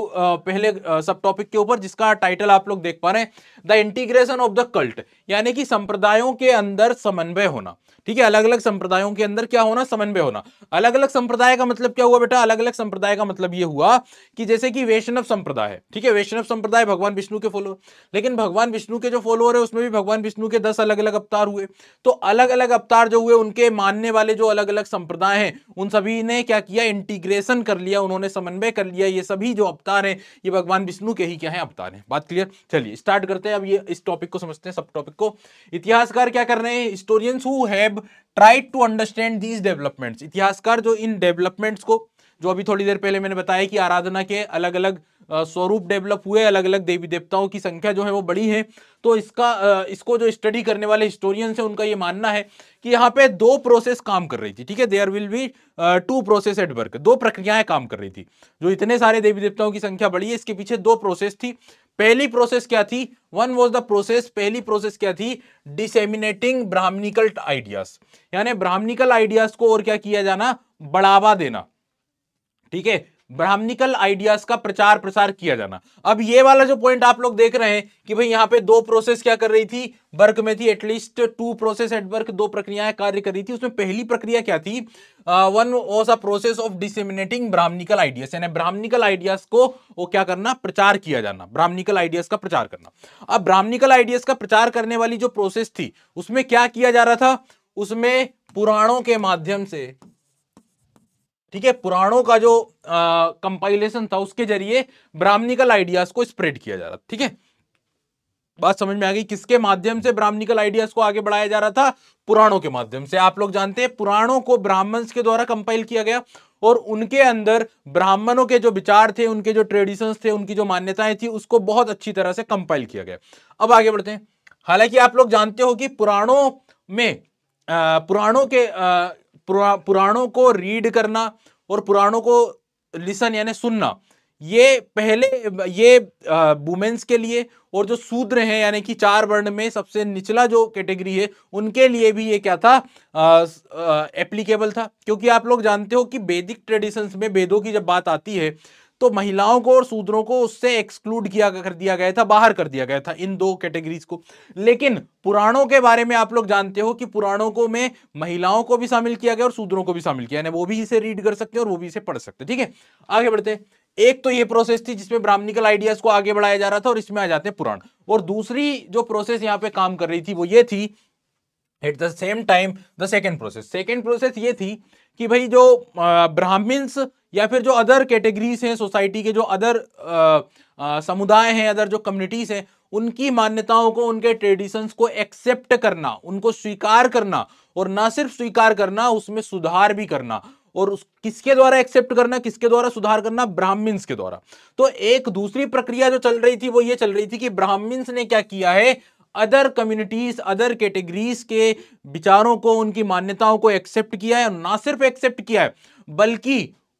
पहले सब टॉपिक के ऊपर जिसका टाइटल आप लोग देख पा रहे हैं the integration of the cult यानी कि संप्रदायों के अंदर समन्वय होना ठीक है अलग अलग संप्रदायों के अंदर क्या होना समन्वय होना अलग अलग संप्रदाय का मतलब क्या हुआ बेटा अलग अलग संप्रदाय का मतलब ये हुआ कि जैसे कि वैष्णव संप्रदाय है ठीक है वैष्णव संप्रदाय भगवान विष्णु के फॉलोअर लेकिन भगवान विष्णु के जो फॉलोअर है उसमें भी भगवान विष्णु के दस अलग अलग अवतार हुए तो अलग अलग अवतार जो हुए उनके मानने वाले जो अलग अलग संप्रदाय है उन सभी ने क्या किया इंटीग्रेशन कर लिया उन्होंने समन्वय कर लिया ये सभी जो अवतार है ये भगवान विष्णु के ही क्या है अवतार है बात क्लियर चलिए स्टार्ट करते हैं अब ये इस टॉपिक को समझते हैं सब टॉपिक को इतिहासकार क्या कर रहे हैं historians who have tried to understand these developments इतिहासकार जो इन डेवलपमेंट्स को जो अभी थोड़ी देर पहले मैंने बताया कि आराधना के अलग अलग स्वरूप डेवलप हुए अलग अलग देवी देवताओं की संख्या जो है वो बड़ी है तो इसका इसको जो स्टडी करने वाले हिस्टोरियंस हैं उनका ये मानना है कि यहाँ पे दो प्रोसेस काम कर रही थी ठीक है there will be two process at work दो प्रक्रियाएं काम कर रही थी जो इतने सारे देवी देवताओं की संख्या बढ़ी है इसके पीछे दो प्रोसेस थी पहली प्रोसेस क्या थी वन वॉज द प्रोसेस पहली प्रोसेस क्या थी डिसेमिनेटिंग ब्राह्मणिकल आइडियाज यानी ब्राह्मणिकल आइडियाज को और क्या किया जाना बढ़ावा देना ठीक है ब्राह्मणिकल आइडियाज का प्रचार प्रसार किया जाना अब ये वाला जो पॉइंट आप लोग देख रहे हैं कि भाई यहाँ पे दो प्रोसेस क्या कर रही थी वर्क में थी at least two process at work दो प्रक्रियाएं कार्य कर रही थी उसमें पहली प्रक्रिया क्या थी one was a process of disseminating Brahmanical ideas यानी ब्राह्मणिकल आइडियाज को वो क्या करना प्रचार किया जाना ब्राह्मणिकल आइडियाज का प्रचार करना अब ब्राह्मणिकल आइडियाज का प्रचार करने वाली जो प्रोसेस थी उसमें क्या किया जा रहा था उसमें पुराणों के माध्यम से ठीक है पुराणों का जो कंपाइलेशन था उसके जरिए ब्राह्मणिकल आइडियाज को स्प्रेड किया जा रहा ठीक है बात समझ में आ गई किसके माध्यम से ब्राह्मणिकल आइडियाज को आगे बढ़ाया जा रहा था पुराणों के माध्यम से आप लोग जानते हैं पुराणों को ब्राह्मण्स के द्वारा कंपाइल किया गया और उनके अंदर ब्राह्मणों के जो विचार थे उनके जो ट्रेडिशंस थे उनकी जो मान्यताएं थी उसको बहुत अच्छी तरह से कंपाइल किया गया अब आगे बढ़ते हैं हालांकि आप लोग जानते हो कि पुराणों में पुराणों के पुरा, पुराणों को रीड करना और पुराणों को लिसन यानी सुनना ये पहले ये वुमेन्स के लिए और जो शूद्र हैं यानी कि चार वर्ण में सबसे निचला जो कैटेगरी है उनके लिए भी ये क्या था एप्लीकेबल था क्योंकि आप लोग जानते हो कि वैदिक ट्रेडिशंस में वेदों की जब बात आती है तो महिलाओं को और सूत्रों को उससे एक्सक्लूड किया कर दिया गया था बाहर कर दिया गया था इन दो कैटेगरीज को लेकिन पुराणों के बारे में आप लोग जानते हो कि पुराणों को में महिलाओं को भी शामिल किया गया और सूत्रों को भी शामिल किया वो भी इसे रीड कर सकते हैं और वो भी इसे पढ़ सकते हैं ठीक है आगे बढ़ते एक तो ये प्रोसेस थी जिसमें ब्राह्मणिकल आइडियाज को आगे बढ़ाया जा रहा था और इसमें आ जाते हैं पुराण और दूसरी जो प्रोसेस यहाँ पे काम कर रही थी वो ये थी at the same time the second process second process ये थी कि भाई जो ब्राह्मीस या फिर जो अदर कैटेगरीज हैं सोसाइटी के जो अदर समुदाय हैं अदर जो कम्युनिटीज़ हैं उनकी मान्यताओं को उनके ट्रेडिशंस को एक्सेप्ट करना उनको स्वीकार करना और ना सिर्फ स्वीकार करना उसमें सुधार भी करना और उस किसके द्वारा एक्सेप्ट करना किसके द्वारा सुधार करना ब्राह्मिन्स के द्वारा तो एक दूसरी प्रक्रिया जो चल रही थी वो ये चल रही थी कि ब्राह्मिन्स ने क्या किया है अदर कम्युनिटीज अदर कैटेगरीज के विचारों को उनकी मान्यताओं को एक्सेप्ट किया है ना सिर्फ एक्सेप्ट किया है बल्कि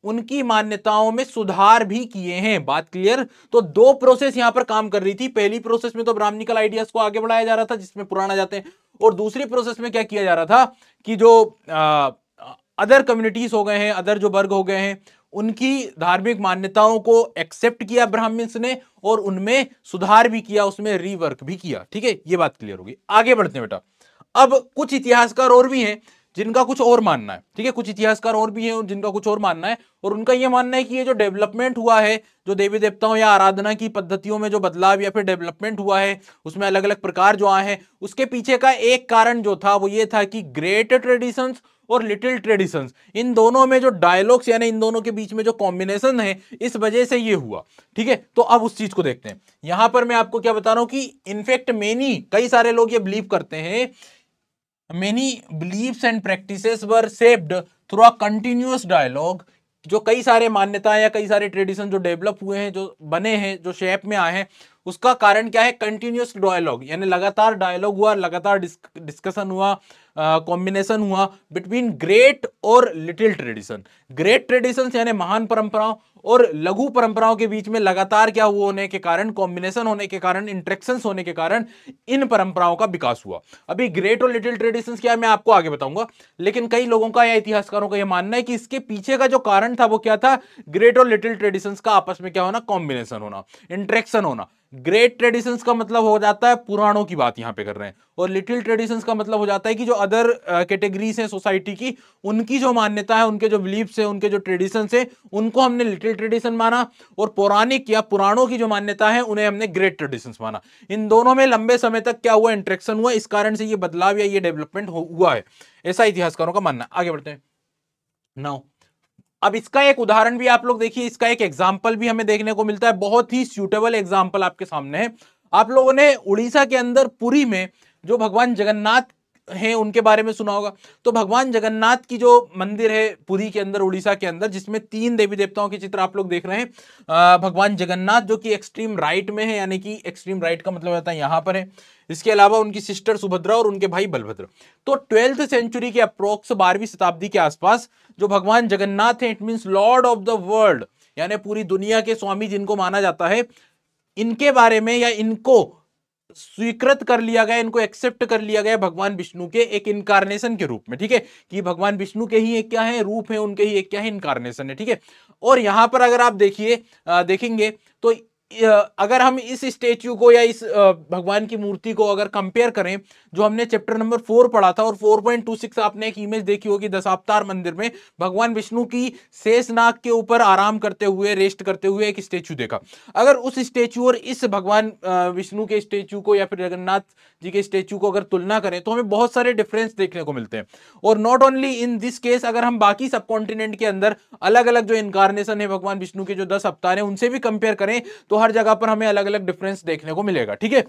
उनकी मान्यताओं में सुधार भी किए हैं बात क्लियर तो दो प्रोसेस यहां पर काम कर रही थी पहली प्रोसेस में तो ब्राह्मणिकल आइडियाज को आगे बढ़ाया जा रहा था जिसमें पुराना जाते हैं और दूसरी प्रोसेस में क्या किया जा रहा था कि जो आ, अदर कम्युनिटीज हो गए हैं अदर जो वर्ग हो गए हैं उनकी धार्मिक मान्यताओं को एक्सेप्ट किया ब्राह्मण ने और उनमें सुधार भी किया उसमें रीवर्क भी किया ठीक है ये बात क्लियर होगी आगे बढ़ते हैं बेटा अब कुछ इतिहासकार और भी हैं जिनका कुछ और मानना है ठीक है कुछ इतिहासकार और भी हैं जिनका कुछ और मानना है और उनका यह मानना है कि ये जो डेवलपमेंट हुआ है जो देवी देवताओं या आराधना की पद्धतियों में जो बदलाव या फिर डेवलपमेंट हुआ है उसमें अलग अलग प्रकार जो आए हैं उसके पीछे का एक कारण जो था वो ये था कि ग्रेट ट्रेडिशंस और लिटिल ट्रेडिशंस इन दोनों में जो डायलॉग्स यानी इन दोनों के बीच में जो कॉम्बिनेशन है इस वजह से ये हुआ ठीक है तो अब उस चीज को देखते हैं यहां पर मैं आपको क्या बता रहा हूं कि इनफेक्ट मेनी कई सारे लोग ये बिलीव करते हैं many beliefs and practices were saved through a continuous dialogue जो कई सारे मान्यताएं या कई सारे ट्रेडिशन जो डेवलप हुए हैं जो बने हैं जो शेप में आए हैं उसका कारण क्या है कंटिन्यूस डायलॉग यानी लगातार डायलॉग हुआ लगातार डिस्कशन हुआ कॉम्बिनेशन हुआ बिटवीन ग्रेट और लिटिल ट्रेडिशन ग्रेट ट्रेडिशन यानी महान परंपराओं और लघु परंपराओं के बीच में लगातार क्या हुआ होने के कारण कॉम्बिनेशन होने के कारण इंट्रेक्शन होने के कारण इन परंपराओं का विकास हुआ अभी ग्रेट और लिटिल ट्रेडिशन क्या मैं आपको आगे बताऊंगा लेकिन कई लोगों का या इतिहासकारों का यह मानना है कि इसके पीछे का जो कारण था वो क्या था ग्रेट और लिटिल ट्रेडिशन का आपस में क्या होना कॉम्बिनेशन होना इंट्रेक्शन होना ग्रेट ट्रेडिशंस का मतलब हो जाता है पुराणों की बात यहाँ पे कर रहे हैं और लिटिल ट्रेडिशंस का मतलब हो जाता है कि जो अदर कैटेगरीज हैं सोसाइटी की उनकी जो मान्यता है उनके जो बिलीफ्स हैं उनके जो ट्रेडिशंस हैं उनको हमने लिटिल ट्रेडिशन माना और पौराणिक या पुराणों की जो मान्यता है उन्हें हमने ग्रेट ट्रेडिशन माना इन दोनों में लंबे समय तक क्या हुआ इंट्रेक्शन हुआ इस कारण से ये बदलाव या ये डेवलपमेंट हुआ है ऐसा इतिहासकारों का मानना आगे बढ़ते हैं नाउ अब इसका एक उदाहरण भी आप लोग देखिए इसका एक एग्जाम्पल भी हमें देखने को मिलता है बहुत ही सूटेबल एग्जाम्पल आपके सामने है आप लोगों ने उड़ीसा के अंदर पुरी में जो भगवान जगन्नाथ हैं उनके बारे में सुना होगा तो भगवान जगन्नाथ की जो मंदिर है पुरी के अंदर उड़ीसा के अंदर जिसमें तीन देवी देवताओं के चित्र आप लोग देख रहे हैं भगवान जगन्नाथ जो कि एक्सट्रीम राइट में है यानी कि एक्सट्रीम राइट का मतलब होता है यहाँ पर है इसके अलावा उनकी सिस्टर सुभद्रा और उनके भाई बलभद्र तो ट्वेल्थ सेंचुरी के अप्रोक्स बारहवीं शताब्दी के आसपास जो भगवान जगन्नाथ है it means lord of the world यानी पूरी दुनिया के स्वामी जिनको माना जाता है इनके बारे में या इनको स्वीकृत कर लिया गया इनको एक्सेप्ट कर लिया गया भगवान विष्णु के एक इनकारनेशन के रूप में ठीक है कि भगवान विष्णु के ही एक क्या है रूप है उनके ही एक क्या है इनकारनेशन है ठीक है और यहां पर अगर आप देखिए देखेंगे तो अगर हम इस स्टेच्यू को या इस भगवान की मूर्ति को अगर कंपेयर करें जो हमने चैप्टर नंबर फोर पढ़ा था और फोर पॉइंट टू सिक्स आपने एक इमेज देखी होगी दशावतार मंदिर में भगवान विष्णु की शेष नाग के ऊपर आराम करते हुए रेस्ट करते हुए एक स्टेच्यू देखा अगर उस स्टेच्यू और इस भगवान विष्णु के स्टेच्यू को या फिर जगन्नाथ जी के स्टेच्यू को अगर तुलना करें तो हमें बहुत सारे डिफरेंस देखने को मिलते हैं और not only in this case अगर हम बाकी सब कॉन्टिनेंट के अंदर अलग अलग जो इनकारनेशन है भगवान विष्णु के जो दस अवतार हैं उनसे भी कंपेयर करें तो तो हर जगह पर हमें अलग अलग डिफरेंस देखने को मिलेगा ठीक है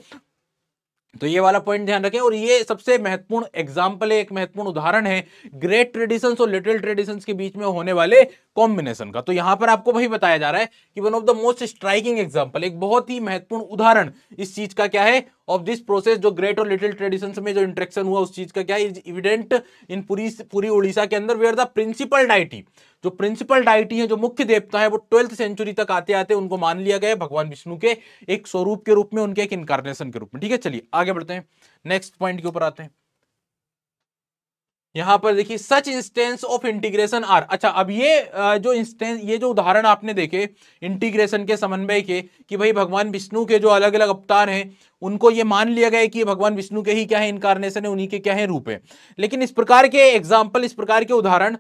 तो ये वाला पॉइंट ध्यान रखें और ये सबसे महत्वपूर्ण एग्जाम्पल है एक महत्वपूर्ण उदाहरण है ग्रेट ट्रेडिशंस और लिटिल ट्रेडिशंस के बीच में होने वाले कॉम्बिनेशन का तो यहां पर आपको वही बताया जा रहा है कि one of the most striking example एक बहुत ही महत्वपूर्ण उदाहरण इस चीज का क्या है ऑफ दिस प्रोसेस जो ग्रेट और लिटिल ट्रेडिशन में जो इंट्रेक्शन हुआ उस चीज का क्या इज इविडेंट इन पूरी पूरी उड़ीसा के अंदर वेयर द प्रिंसिपल डाइटी जो प्रिंसिपल डाइटी है जो मुख्य देवता है वो ट्वेल्थ सेंचुरी तक आते आते उनको मान लिया गया भगवान विष्णु के एक स्वरूप के रूप में उनके एक इनकारनेशन के रूप में ठीक है चलिए आगे बढ़ते हैं नेक्स्ट पॉइंट के ऊपर आते हैं यहां पर देखिए such instance of integration are अच्छा अब ये जो इंस्टेंस ये जो उदाहरण आपने देखे इंटीग्रेशन के समन्वय के कि भाई भगवान विष्णु के जो अलग अलग अवतार हैं उनको ये मान लिया गया कि भगवान विष्णु के ही क्या है इनकारनेशन है उन्हीं के क्या है रूप है लेकिन इस प्रकार के एग्जाम्पल इस प्रकार के उदाहरण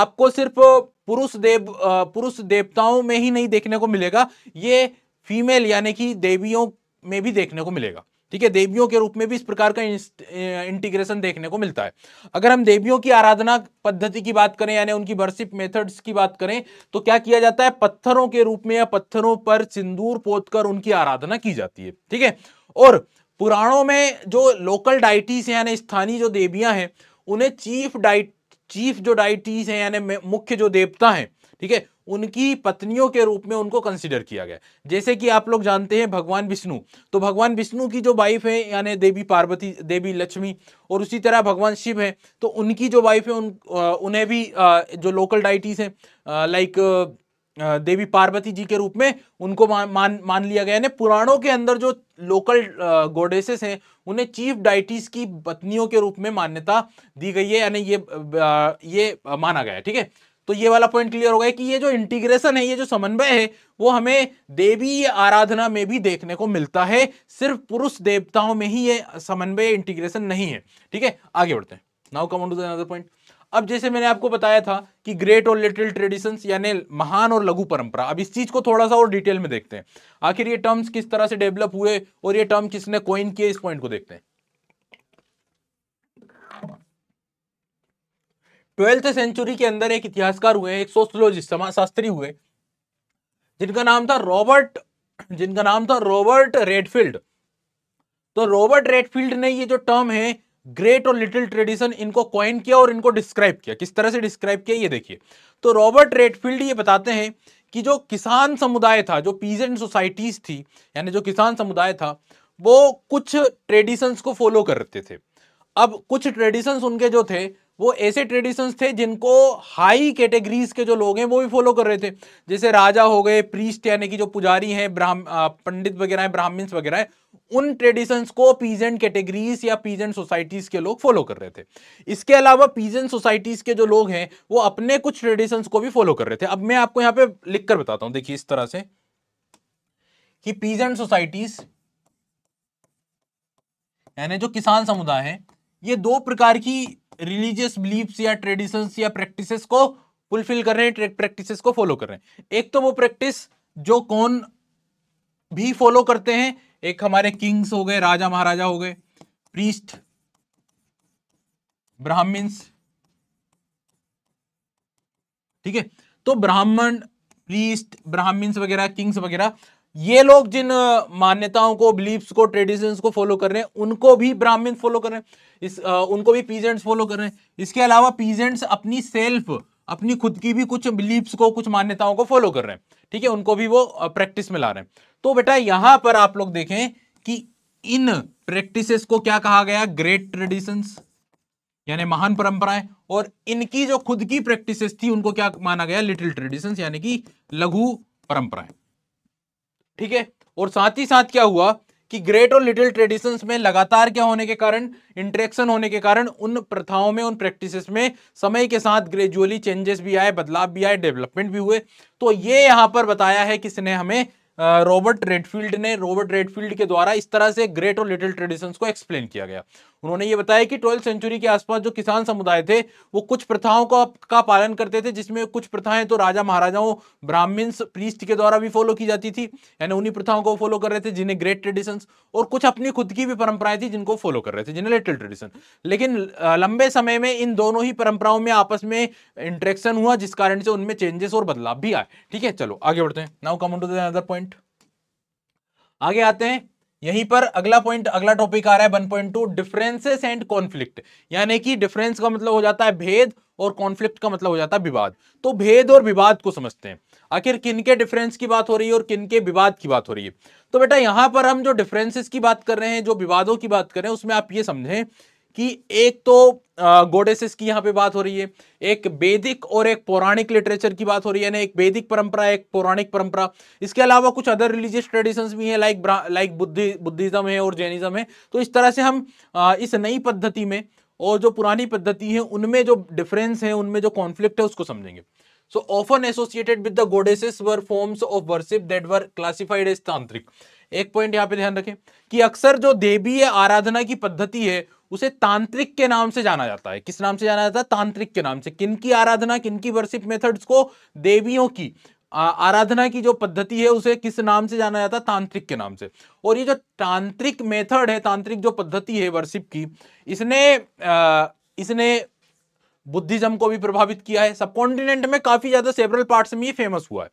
आपको सिर्फ पुरुष देव पुरुष देवताओं में ही नहीं देखने को मिलेगा ये फीमेल यानी कि देवियों में भी देखने को मिलेगा ठीक है देवियों के रूप में भी इस प्रकार का इंटीग्रेशन देखने को मिलता है अगर हम देवियों की आराधना पद्धति की बात करें यानी उनकी वर्षिप मेथड्स की बात करें तो क्या किया जाता है पत्थरों के रूप में या पत्थरों पर सिंदूर पोत उनकी आराधना की जाती है ठीक है और पुराणों में जो लोकल डाइटीज हैं यानी स्थानीय जो देवियां हैं उन्हें चीफ डाइट चीफ जो डाइटीज है यानी मुख्य जो देवता है ठीक है उनकी पत्नियों के रूप में उनको कंसिडर किया गया जैसे कि आप लोग जानते हैं भगवान विष्णु तो भगवान विष्णु की जो वाइफ है यानी देवी पार्वती देवी लक्ष्मी और उसी तरह भगवान शिव है तो उनकी जो वाइफ है उन उन्हें भी जो लोकल डाइटीज हैं लाइक देवी पार्वती जी के रूप में उनको मान मान लिया गया यानी पुराणों के अंदर जो लोकल गोडेसेस हैं उन्हें चीफ डाइटीज की पत्नियों के रूप में मान्यता दी गई है यानी ये ये माना गया है ठीक है तो ये वाला पॉइंट क्लियर हो गया कि ये जो इंटीग्रेशन है ये जो समन्वय है वो हमें देवी आराधना में भी देखने को मिलता है सिर्फ पुरुष देवताओं में ही ये समन्वय इंटीग्रेशन नहीं है ठीक है आगे बढ़ते हैं now come to the point अब जैसे मैंने आपको बताया था कि ग्रेट और लिटिल ट्रेडिशंस यानी महान और लघु परंपरा अब इस चीज को थोड़ा सा और डिटेल में देखते हैं आखिर ये टर्म्स किस तरह से डेवलप हुए और ये टर्म किसने कॉइन किए इस पॉइंट को देखते हैं ट्वेल्थ सेंचुरी के अंदर एक इतिहासकार हुए एक सोशलॉजिस्ट समाजशास्त्री हुए जिनका नाम था रॉबर्ट जिनका नाम था रॉबर्ट रेडफील्ड तो रॉबर्ट रेडफील्ड ने ये जो टर्म है ग्रेट और लिटिल ट्रेडिशन इनको कॉइन किया और इनको डिस्क्राइब किया किस तरह से डिस्क्राइब किया ये देखिए तो रॉबर्ट रेडफील्ड ये बताते हैं कि जो किसान समुदाय था जो पीजेंट सोसाइटीज थी यानी जो किसान समुदाय था वो कुछ ट्रेडिशंस को फॉलो करते थे अब कुछ ट्रेडिशंस उनके जो थे वो ऐसे ट्रेडिशंस थे जिनको हाई कैटेगरीज के जो लोग हैं वो भी फॉलो कर रहे थे जैसे राजा हो गए प्रीस्ट यानी कि जो पुजारी हैं ब्राह्म पंडित वगैरह हैं ब्राह्मण्स वगैरह हैं उन ट्रेडिशंस को पीजेंट कैटेगरीज या पीजेंट सोसाइटीज के लोग फॉलो कर रहे थे इसके अलावा पीजेंट सोसाइटीज के जो लोग हैं वो अपने कुछ ट्रेडिशंस को भी फॉलो कर रहे थे अब मैं आपको यहाँ पे लिख कर बताता हूँ देखिए इस तरह से कि पीजेंट सोसाइटीज यानी जो किसान समुदाय है ये दो प्रकार की रिलीजियस बिलीफ्स या ट्रेडिशंस या प्रैक्टिसेस को फुलफिल कर रहे हैं प्रैक्टिसेस को फॉलो कर रहे हैं एक तो वो प्रैक्टिस जो कौन भी फॉलो करते हैं एक हमारे किंग्स हो गए राजा महाराजा हो गए प्रीस्ट ब्राह्मण्स ठीक है तो ब्राह्मण प्रीस्ट ब्राह्मण्स वगैरह किंग्स वगैरह ये लोग जिन मान्यताओं को बिलीव्स को ट्रेडिशंस को फॉलो कर रहे हैं उनको भी ब्राह्मण फॉलो कर रहे हैं इस आ, उनको भी पीजेंट्स फॉलो कर रहे हैं इसके अलावा पीजेंट्स अपनी सेल्फ अपनी खुद की भी कुछ बिलीव्स को कुछ मान्यताओं को फॉलो कर रहे हैं ठीक है उनको भी वो प्रैक्टिस में ला रहे हैं तो बेटा यहां पर आप लोग देखें कि इन प्रैक्टिसेस को क्या कहा गया ग्रेट ट्रेडिशंस यानी महान परंपराएं और इनकी जो खुद की प्रैक्टिसेस थी उनको क्या माना गया लिटिल ट्रेडिशंस यानी कि लघु परंपराएं ठीक है और साथ ही साथ क्या हुआ कि ग्रेट और लिटिल ट्रेडिशन में लगातार क्या होने के कारण इंट्रेक्शन होने के कारण उन प्रथाओं में उन प्रैक्टिसेस में समय के साथ ग्रेजुअली चेंजेस भी आए बदलाव भी आए डेवलपमेंट भी हुए तो ये यहां पर बताया है किसने हमें रॉबर्ट रेडफील्ड ने रॉबर्ट रेडफील्ड के द्वारा इस तरह से ग्रेट और लिटिल ट्रेडिशंस को एक्सप्लेन किया गया उन्होंने ये बताया कि ट्वेल्थ सेंचुरी के आसपास जो किसान समुदाय थे वो कुछ प्रथाओं का, का पालन करते थे जिसमें कुछ प्रथाएं तो राजा महाराजाओं ब्राह्मण्स प्रीस्ट के द्वारा भी फॉलो की जाती थी यानी उन्हीं प्रथाओं को फॉलो कर रहे थे जिन्हें ग्रेट ट्रेडिशन और कुछ अपनी खुद की भी परंपराएं थी जिनको फॉलो कर रहे थे जिन्हें लिटिल ट्रेडिशन लेकिन लंबे समय में इन दोनों ही परंपराओं में आपस में इंट्रेक्शन हुआ जिस कारण से उनमें चेंजेस और बदलाव भी आए ठीक है चलो आगे बढ़ते हैं now come to the point आगे आते हैं यहीं पर अगला पॉइंट अगला टॉपिक आ रहा है 1.2 डिफरेंसेस एंड कॉन्फ्लिक्ट यानी कि डिफरेंस का मतलब हो जाता है भेद और कॉन्फ्लिक्ट का मतलब हो जाता है विवाद तो भेद और विवाद को समझते हैं आखिर किन के डिफरेंस की बात हो रही है और किनके विवाद की बात हो रही है तो बेटा यहां पर हम जो डिफरेंसेस की बात कर रहे हैं जो विवादों की बात कर रहे हैं उसमें आप ये समझें कि एक तो गोडेसेस की यहाँ पे बात हो रही है एक वैदिक और एक पौराणिक लिटरेचर की बात हो रही है ना एक वैदिक परंपरा एक पौराणिक परंपरा इसके अलावा कुछ अदर रिलीजियस ट्रेडिशंस भी हैं लाइक लाइक बुद्धि बुद्धिज्म है और जैनिज्म है तो इस तरह से हम इस नई पद्धति में और जो पुरानी पद्धति है उनमें जो डिफरेंस है उनमें जो कॉन्फ्लिक्ट है उसको समझेंगे so often associated with the goddesses were forms of worship that were classified as tantric एक पॉइंट यहाँ पे ध्यान रखें कि अक्सर जो देवीय आराधना की पद्धति है उसे तांत्रिक के नाम से जाना जाता है किस नाम से जाना जाता है तांत्रिक के नाम से किनकी आराधना किनकी वर्षिप मेथड्स को देवियों की आराधना की जो पद्धति है उसे किस नाम से जाना जाता है तांत्रिक के नाम से और ये जो तांत्रिक मेथड है तांत्रिक जो पद्धति है वर्षिप की इसने आ, इसने बुद्धिज्म को भी प्रभावित किया है सब कॉन्टिनेंट में काफी ज्यादा सेवरल पार्ट्स में ये फेमस हुआ है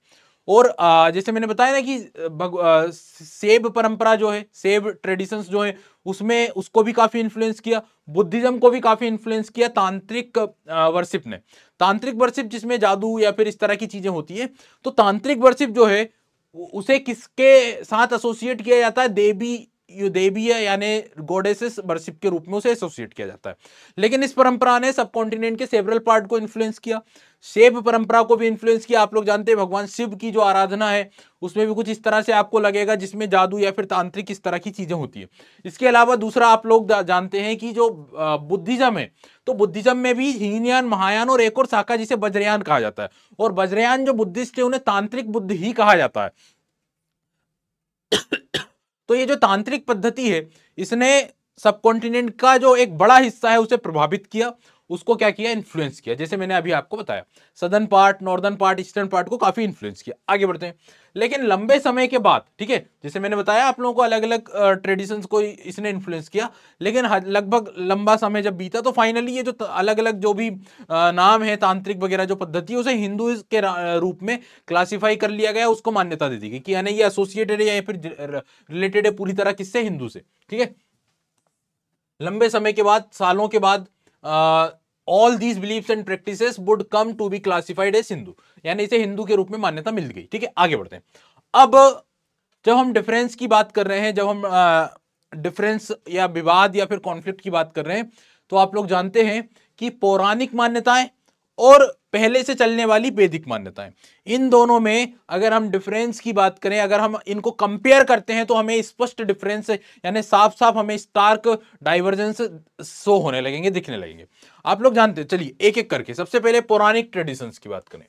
और जैसे मैंने बताया ना कि सेब परंपरा जो है सेब ट्रेडिशंस जो है उसमें उसको भी काफ़ी इन्फ्लुएंस किया बुद्धिज्म को भी काफ़ी इन्फ्लुएंस किया तांत्रिक वर्शिप ने तांत्रिक वर्शिप जिसमें जादू या फिर इस तरह की चीज़ें होती है तो तांत्रिक वर्शिप जो है उसे किसके साथ एसोसिएट किया जाता है देवी यूदेबिया यानी गोडेसिस वर्शिप के रूप में उसे एसोसिएट किया जाता है लेकिन इस परंपरा ने सब कॉन्टिनेंट के सेवरल पार्ट को इन्फ्लुएंस किया शेव परंपरा को भी इन्फ्लुएंस किया आप लोग जानते हैं भगवान शिव की जो आराधना है उसमें भी कुछ इस तरह से आपको लगेगा जिसमें जादू या फिर तांत्रिक इस तरह की चीज़ें होती है इसके अलावा दूसरा आप लोग जानते हैं कि जो बुद्धिज्म है तो बुद्धिज्म में भी हीनयान महायान और एक और शाखा जिसे बज्रयान कहा जाता है और बज्रयान जो बुद्धिस्ट है उन्हें तांत्रिक बुद्ध ही कहा जाता है तो ये जो तांत्रिक पद्धति है इसने सब कॉन्टिनेंट का जो एक बड़ा हिस्सा है उसे प्रभावित किया उसको क्या किया इन्फ्लुएंस किया जैसे मैंने अभी आपको बताया southern part northern part eastern part को काफ़ी इन्फ्लुएंस किया आगे बढ़ते हैं लेकिन लंबे समय के बाद ठीक है जैसे मैंने बताया आप लोगों को अलग अलग ट्रेडिशंस को इसने इन्फ्लुएंस किया लेकिन लगभग लंबा समय जब बीता तो फाइनली ये जो अलग अलग जो भी नाम है तांत्रिक वगैरह जो पद्धति उसे हिंदू के रूप में क्लासीफाई कर लिया गया उसको मान्यता दे दी गई कि यानी हाँ, ये एसोसिएटेड है या फिर रिलेटेड है पूरी तरह किससे हिंदू से ठीक है लंबे समय के बाद सालों के बाद all these believe and practice would come to be classified as Hindu यानी इसे हिंदू के रूप में मान्यता मिल गई ठीक है आगे बढ़ते हैं अब जब हम डिफरेंस की बात कर रहे हैं जब हम डिफरेंस या विवाद या फिर कॉन्फ्लिक्ट की बात कर रहे हैं तो आप लोग जानते हैं कि पौराणिक मान्यताएं और पहले से चलने वाली वैदिक मान्यताएं इन दोनों में अगर हम डिफरेंस की बात करें अगर हम इनको कंपेयर करते हैं तो हमें स्पष्ट डिफरेंस यानी साफ साफ हमें स्टार्क डाइवर्जेंस शो होने लगेंगे दिखने लगेंगे आप लोग जानते हैं चलिए एक एक करके सबसे पहले पौराणिक ट्रेडिशंस की बात करें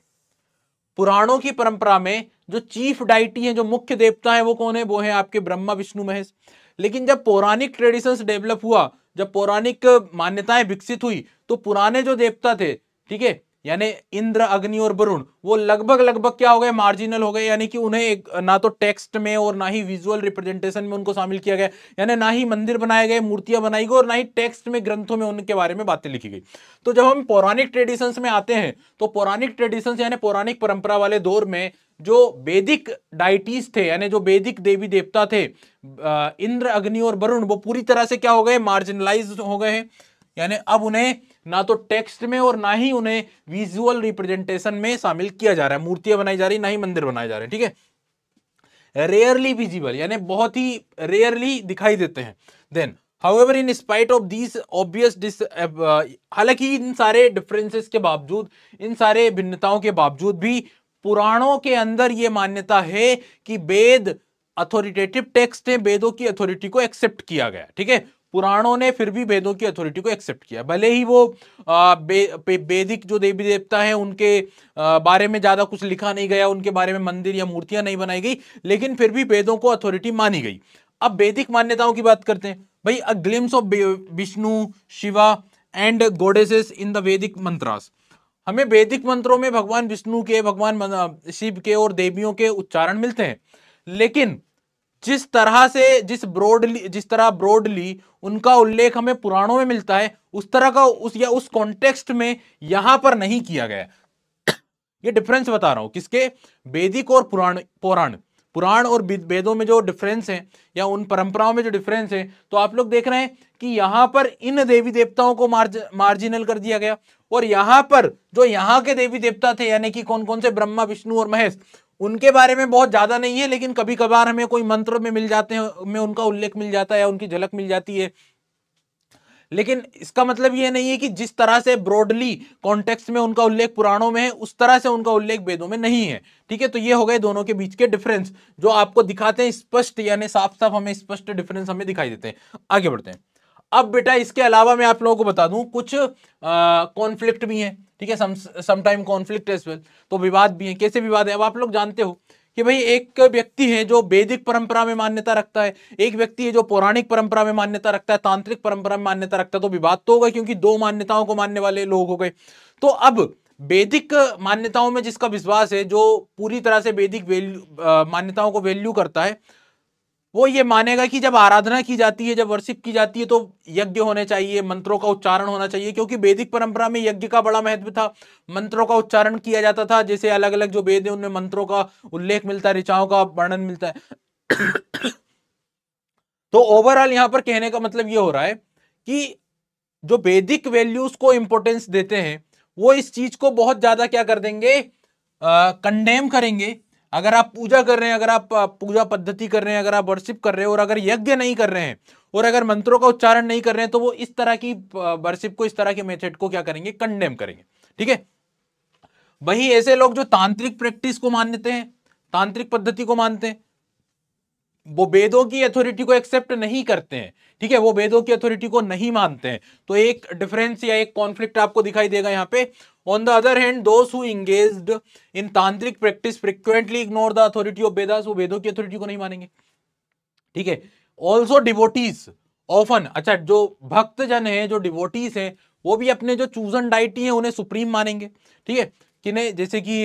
पुराणों की परंपरा में जो चीफ डाइटी है जो मुख्य देवता है वो कौन है वो है आपके ब्रह्मा विष्णु महेश लेकिन जब पौराणिक ट्रेडिशंस डेवलप हुआ जब पौराणिक मान्यताएं विकसित हुई तो पुराने जो देवता थे ठीक है यानी इंद्र अग्नि और वरुण वो लगभग लगभग क्या हो गए मार्जिनल हो गए यानी कि उन्हें एक ना तो टेक्स्ट में और ना ही विजुअल रिप्रेजेंटेशन में उनको शामिल किया गया यानी ना ही मंदिर बनाए गए मूर्तियां बनाई गई और ना ही टेक्स्ट में ग्रंथों में उनके बारे में बातें लिखी गई तो जब हम पौराणिक ट्रेडिशंस में आते हैं तो पौराणिक ट्रेडिशंस यानी पौराणिक परंपरा वाले दौर में जो वैदिक डाइटीज थे यानी जो वैदिक देवी देवता थे इंद्र अग्नि और वरुण वो पूरी तरह से क्या हो गए मार्जिनलाइज हो गए हैं यानी अब उन्हें ना तो टेक्स्ट में और ना ही उन्हें विजुअल रिप्रेजेंटेशन में शामिल किया जा रहा है मूर्तियां बनाई जा रही ना ही मंदिर बनाए जा रहे हैं ठीक है रेयरली विजिबल यानी बहुत ही रेयरली दिखाई देते हैं then However, in spite of these obvious dis, हालांकि इन सारे differences के बावजूद इन सारे भिन्नताओं के बावजूद भी पुराणों के अंदर ये मान्यता है कि वेद अथॉरिटेटिव टेक्स्ट है वेदों की अथॉरिटी को एक्सेप्ट किया गया ठीक है पुराणों ने फिर भी वेदों की अथॉरिटी को एक्सेप्ट किया भले ही वो वैदिक बे, जो देवी देवता हैं उनके आ, बारे में ज़्यादा कुछ लिखा नहीं गया उनके बारे में मंदिर या मूर्तियां नहीं बनाई गई लेकिन फिर भी वेदों को अथॉरिटी मानी गई अब वैदिक मान्यताओं की बात करते हैं भाई a glimpse of Vishnu Shiva and goddesses in the Vedic mantras हमें वैदिक मंत्रों में भगवान विष्णु के भगवान शिव के और देवियों के उच्चारण मिलते हैं लेकिन जिस तरह से जिस ब्रॉडली जिस तरह ब्रॉडली उनका उल्लेख हमें पुराणों में मिलता है उस तरह का उस या उस कॉन्टेक्स्ट में यहां पर नहीं किया गया ये डिफरेंस बता रहा हूं किसके वेदिक और पुराण पौराणिक पुराण और वेदों में जो डिफरेंस है या उन परंपराओं में जो डिफरेंस है तो आप लोग देख रहे हैं कि यहाँ पर इन देवी देवताओं को मार्ज मार्जिनल कर दिया गया और यहाँ पर जो यहाँ के देवी देवता थे यानी कि कौन कौन से ब्रह्मा विष्णु और महेश उनके बारे में बहुत ज़्यादा नहीं है लेकिन कभी कभार हमें कोई मंत्र में मिल जाते हैं में उनका उल्लेख मिल जाता है या उनकी झलक मिल जाती है लेकिन इसका मतलब यह नहीं है कि जिस तरह से ब्रॉडली कॉन्टेक्स में उनका उल्लेख पुराणों में है उस तरह से उनका उल्लेख वेदों में नहीं है ठीक है तो ये हो गए दोनों के बीच के डिफरेंस जो आपको दिखाते हैं स्पष्ट यानी साफ साफ हमें स्पष्ट डिफरेंस हमें दिखाई देते हैं आगे बढ़ते हैं अब बेटा इसके अलावा मैं आप लोगों को बता दूं कुछ कॉन्फ्लिक्ट भी है ठीक है समटाइम कॉन्फ्लिक्ट एज वेल तो विवाद भी है कैसे विवाद है अब आप लोग जानते हो कि भाई एक व्यक्ति है जो वैदिक परंपरा में मान्यता रखता है एक व्यक्ति है जो पौराणिक परंपरा में मान्यता रखता है तांत्रिक परंपरा में मान्यता रखता है तो विवाद तो होगा क्योंकि दो मान्यताओं को मानने वाले लोग हो गए तो अब वैदिक मान्यताओं में जिसका विश्वास है जो पूरी तरह से वैदिक मान्यताओं को वैल्यू करता है वो ये मानेगा कि जब आराधना की जाती है जब वर्षिप की जाती है तो यज्ञ होने चाहिए मंत्रों का उच्चारण होना चाहिए क्योंकि वैदिक परंपरा में यज्ञ का बड़ा महत्व था मंत्रों का उच्चारण किया जाता था जैसे अलग अलग जो वेद है उनमें मंत्रों का उल्लेख मिलता है ऋचाओं का वर्णन मिलता है तो ओवरऑल यहां पर कहने का मतलब ये हो रहा है कि जो वैदिक वैल्यूज को इंपोर्टेंस देते हैं वो इस चीज को बहुत ज्यादा क्या कर देंगे कंडेम करेंगे अगर आप पूजा कर रहे हैं अगर आप पूजा पद्धति कर रहे हैं अगर आप वर्शिप कर रहे हैं और अगर यज्ञ नहीं कर रहे हैं और अगर मंत्रों का उच्चारण नहीं कर रहे हैं तो वो इस तरह की वर्शिप को इस तरह के मेथड को क्या करेंगे कंडेम करेंगे ठीक है वही ऐसे लोग जो तांत्रिक प्रैक्टिस को मानते हैं तांत्रिक पद्धति को मानते हैं वो वेदों की अथॉरिटी को एक्सेप्ट नहीं करते हैं ठीक है वो वेदों की अथॉरिटी को नहीं मानते हैं तो एक डिफरेंस या एक कॉन्फ्लिक्ट आपको दिखाई देगा यहाँ पे on the other hand those who engaged in tantric practice frequently ignore the authority of Vedas. वो वेदों की अथॉरिटी को नहीं मानेंगे ठीक है ऑल्सो डिवोटीज ऑफन अच्छा जो भक्तजन है जो डिवोटीज है वो भी अपने जो चूजन डाइटी है उन्हें सुप्रीम मानेंगे ठीक है कि नहीं जैसे कि